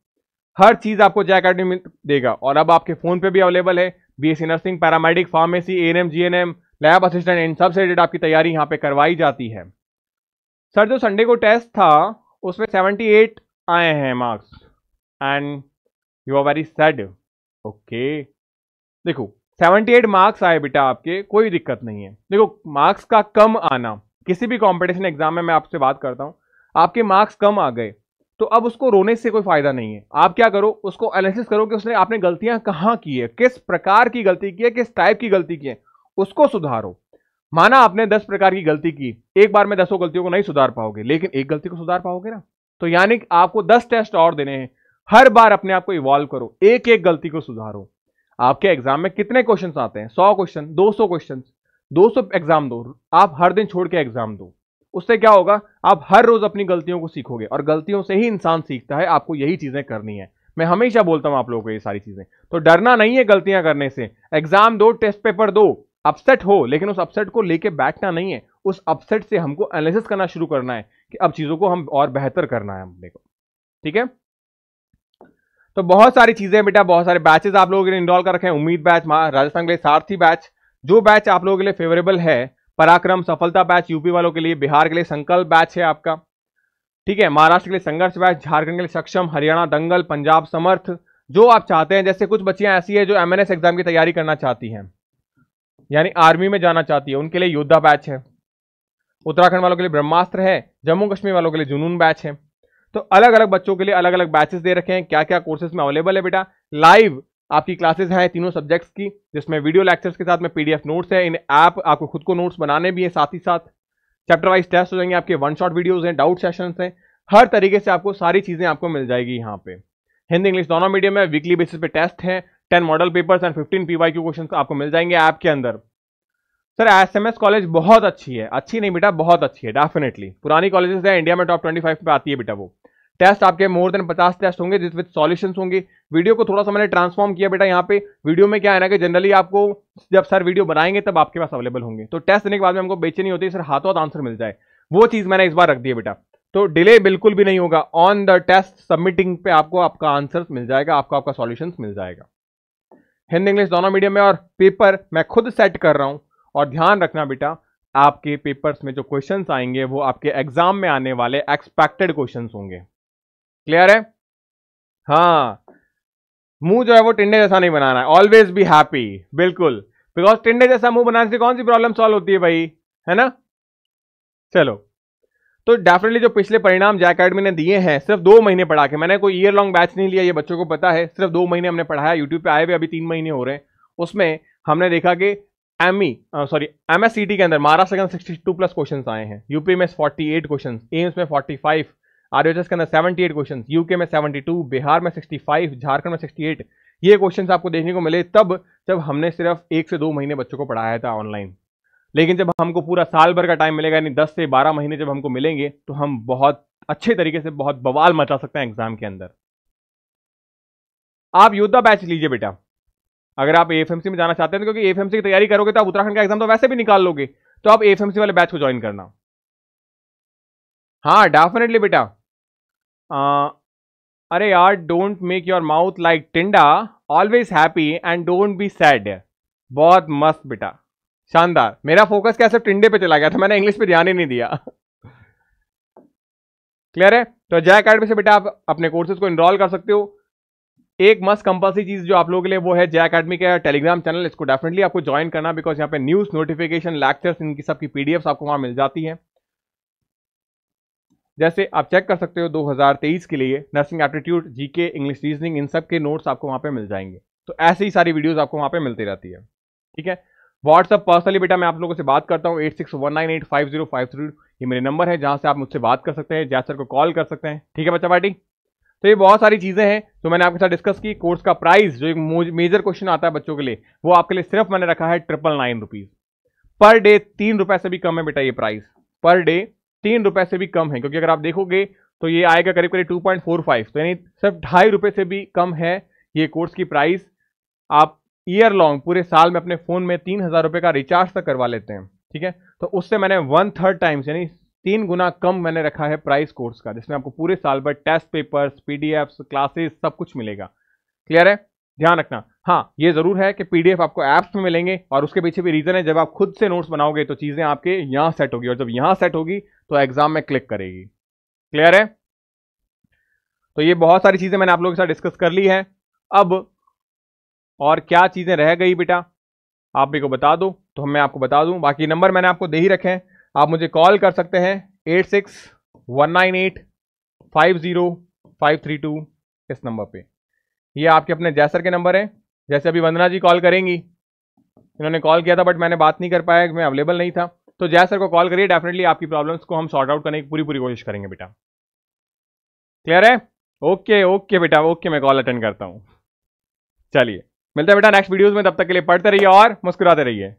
हर चीज़ आपको जय अकेडमी देगा और अब आपके फ़ोन पे भी अवेलेबल है B S nursing paramedic pharmacy A N lab assistant इन सब से रिलेटेड आपकी तैयारी यहाँ पे करवाई जाती है सर जो संडे को टेस्ट था उसमें 78 आए हैं marks and you are very sad okay देखो 78 मार्क्स आए बेटा आपके कोई दिक्कत नहीं है देखो मार्क्स का कम आना किसी भी कॉम्पिटिशन एग्जाम में मैं आपसे बात करता हूँ आपके मार्क्स कम आ गए तो अब उसको रोने से कोई फायदा नहीं है आप क्या करो उसको एनालिसिस करो कि उसने आपने गलतियां कहाँ की है किस प्रकार की गलती की है किस टाइप की गलती की है उसको सुधारो माना आपने दस प्रकार की गलती की एक बार में दसों गलतियों को नहीं सुधार पाओगे लेकिन एक गलती को सुधार पाओगे ना तो यानी आपको दस टेस्ट और देने हैं हर बार अपने आप को इवॉल्व करो एक एक गलती को सुधारो आपके एग्जाम में कितने क्वेश्चन आते हैं सौ क्वेश्चन दो सौ क्वेश्चन दो सौ एग्जाम दो आप हर दिन छोड़ के एग्जाम दो उससे क्या होगा आप हर रोज अपनी गलतियों को सीखोगे और गलतियों से ही इंसान सीखता है आपको यही चीजें करनी है मैं हमेशा बोलता हूं आप लोगों को ये सारी चीजें तो डरना नहीं है गलतियां करने से एग्जाम दो टेस्ट पेपर दो अपसेट हो लेकिन उस अपसेट को लेके बैठना नहीं है उस अपसेट से हमको एनालिसिस करना शुरू करना है कि अब चीजों को हम और बेहतर करना है अपने को ठीक है तो बहुत सारी चीजें बेटा बहुत सारे बैचेस आप लोगों के लिए इंडॉल कर रखे हैं उम्मीद बैच राजस्थान के लिए सारथी बैच जो बैच आप लोगों के लिए फेवरेबल है पराक्रम सफलता बैच यूपी वालों के लिए बिहार के लिए संकल्प बैच है आपका ठीक है महाराष्ट्र के लिए संघर्ष बैच झारखंड के लिए सक्षम हरियाणा दंगल पंजाब समर्थ जो आप चाहते हैं जैसे कुछ बच्चियां ऐसी है जो एमएनएस एग्जाम की तैयारी करना चाहती हैं यानी आर्मी में जाना चाहती है उनके लिए योद्धा बैच है उत्तराखंड वालों के लिए ब्रह्मास्त्र है जम्मू कश्मीर वालों के लिए जुनून बैच है तो अलग अलग बच्चों के लिए अलग अलग बैचेस दे रखे हैं क्या क्या कोर्सेज में अवेलेबल है बेटा लाइव आपकी क्लासेस हैं तीनों सब्जेक्ट्स की जिसमें वीडियो लेक्चर्स के साथ में पीडीएफ नोट्स हैं इन ऐप आपको खुद को नोट्स बनाने भी हैं साथ ही साथ चैप्टर वाइज टेस्ट हो जाएंगे आपके वन शॉट वीडियोज़ हैं डाउट सेशन हैं हर तरीके से आपको सारी चीज़ें आपको मिल जाएगी यहाँ पे हिंदी इंग्लिश दोनों मीडियम में वीकली बेसिस पे टेस्ट हैं ten model papers and fifteen P Y question आपको मिल जाएंगे ऐप के अंदर sir S M S college बहुत अच्छी है अच्छी नहीं बेटा बहुत अच्छी है डेफिनेटली पुरानी कॉलेजेस है इंडिया में टॉप ट्वेंटी फाइव पे आती है बेटा वो टेस्ट आपके मोर देन पचास टेस्ट होंगे जिस विद सॉल्यूशंस होंगे वीडियो को थोड़ा सा मैंने ट्रांसफॉर्म किया बेटा यहाँ पे वीडियो में क्या है ना कि जनरली आपको जब सर वीडियो बनाएंगे तब आपके पास अवेलेबल होंगे तो टेस्ट देने के बाद में हमको बेचनी होती है सर हाथों हाथ आंसर मिल जाए वो चीज़ मैंने इस बार रख दिया बेटा तो डिले बिल्कुल भी नहीं होगा ऑन द टेस्ट सबमिटिंग पे आपको आपका आंसर मिल जाएगा आपको आपका सोल्यूशन मिल जाएगा हिंदी इंग्लिश दोनों मीडियम में और पेपर मैं खुद सेट कर रहा हूं और ध्यान रखना बेटा आपके पेपर्स में जो क्वेश्चंस आएंगे वो आपके एग्जाम में आने वाले एक्सपेक्टेड क्वेश्चंस होंगे क्लियर है हाँ मुंह जो है वो टिंडे जैसा नहीं बनाना है ऑलवेज बी हैप्पी बिल्कुल बिकॉज टिंडे जैसा मुंह बनाने से कौन सी प्रॉब्लम सॉल्व होती है भाई है ना चलो तो डेफिनेटली जो पिछले परिणाम जय अकेडमी ने दिए हैं सिर्फ दो महीने पढ़ा के मैंने कोई ईयर लॉन्ग बैच नहीं लिया ये बच्चों को पता है सिर्फ दो महीने हमने पढ़ाया यूट्यूब पे आए हुए अभी तीन महीने हो रहे हैं उसमें हमने देखा कि M E sorry M S C T के अंदर महाराष्ट्र के अंदर सिक्सटी टू प्लस क्वेश्चन आए हैं यूपी में फोर्टी एट क्वेश्चन एम्स में फोर्टी फाइव आरएचएस के अंदर 78 क्वेश्चन यूके में 72 बिहार में 65 झारखंड में 68 ये क्वेश्चन आपको देखने को मिले तब जब हमने सिर्फ एक से दो महीने बच्चों को पढ़ाया था ऑनलाइन लेकिन जब हमको पूरा साल भर का टाइम मिलेगा यानी दस से बारह महीने जब हमको मिलेंगे तो हम बहुत अच्छे तरीके से बहुत बवाल मचा सकते हैं एग्जाम के अंदर आप योद्धा बैच लीजिए बेटा अगर आप एफ में जाना चाहते हैं तो क्योंकि एफ की तैयारी करोगे तो आप उत्तराखंड का एग्जाम तो वैसे भी निकाल लोगे तो आप एफ वाले बैच को ज्वाइन करना हाँ डेफिनेटली बेटा uh, अरे यार don't make your mouth like tinda always happy and don't be sad बहुत मस्त बेटा शानदार मेरा फोकस क्या सिर्फ टिंडे पे चला गया था मैंने इंग्लिश पे ध्यान ही नहीं दिया क्लियर है तो जय अकेडमी से बेटा आप अपने कोर्सेज को इनरोल कर सकते हो एक मस्त कंपल्सरी चीज़ जो आप लोगों के लिए वो है जय अकेडमी का टेलीग्राम चैनल इसको डेफिनेटली आपको ज्वाइन करना बिकॉज यहाँ पे न्यूज़ नोटिफिकेशन लेक्चर्स इनकी सबकी पीडीएफ आपको वहां मिल जाती है जैसे आप चेक कर सकते हो 2023 के लिए nursing aptitude GK English reasoning इन सब के नोट्स आपको वहाँ पे मिल जाएंगे तो ऐसे ही सारी वीडियोस आपको वहाँ पे मिलती रहती है ठीक है व्हाट्सअप पर्सनली बेटा मैं आप लोगों से बात करता हूँ eight six one nine eight five zero five ये मेरे नंबर है जहाँ से आप मुझसे बात कर सकते हैं जैसर को कॉल कर सकते हैं ठीक है बच्चा पार्टी तो ये बहुत सारी चीज़ें हैं जो मैंने आपके साथ डिस्कस की कोर्स का प्राइस जो एक मेजर क्वेश्चन आता है बच्चों के लिए वो आपके लिए सिर्फ मैंने रखा है triple nine rupees per day तीन रुपए से भी कम है बेटा ये प्राइस पर डे तीन रुपए से भी कम है क्योंकि अगर आप देखोगे तो ये आएगा करीब करीब टू पॉइंट फोर फाइव तो यानी सिर्फ ढाई रुपए से भी कम है ये कोर्स की प्राइस आप ईयर लॉन्ग पूरे साल में अपने फ़ोन में तीन हज़ार रुपए का रिचार्ज तक करवा लेते हैं ठीक है तो उससे मैंने वन थर्ड टाइम्स यानी तीन गुना कम मैंने रखा है प्राइस कोर्स का जिसमें आपको पूरे साल भर टेस्ट पेपर्स पीडीएफ क्लासेस सब कुछ मिलेगा क्लियर है ध्यान रखना हाँ ये ज़रूर है कि पीडीएफ आपको ऐप्स में मिलेंगे और उसके पीछे भी रीज़न है जब आप खुद से नोट्स बनाओगे तो चीज़ें आपके यहां सेट होगी और जब यहां सेट होगी तो एग्जाम में क्लिक करेगी क्लियर है तो ये बहुत सारी चीजें मैंने आप लोगों के साथ डिस्कस कर ली है अब और क्या चीजें रह गई बेटा आप मेरे को बता दो तो मैं आपको बता दूं बाकी नंबर मैंने आपको दे ही रखे हैं आप मुझे कॉल कर सकते हैं eight six one nine eight five zero five three two इस नंबर पे ये आपके अपने जैसर के नंबर हैं जैसे अभी वंदना जी कॉल करेंगी इन्होंने कॉल किया था बट मैंने बात नहीं कर पाया मैं अवेलेबल नहीं था तो जय सर को कॉल करिए डेफिनेटली आपकी प्रॉब्लम्स को हम सॉर्ट आउट करने की पूरी पूरी कोशिश करेंगे बेटा क्लियर है ओके ओके बेटा ओके मैं कॉल अटेंड करता हूँ चलिए मिलते हैं बेटा नेक्स्ट वीडियोज में तब तक के लिए पढ़ते रहिए और मुस्कुराते रहिए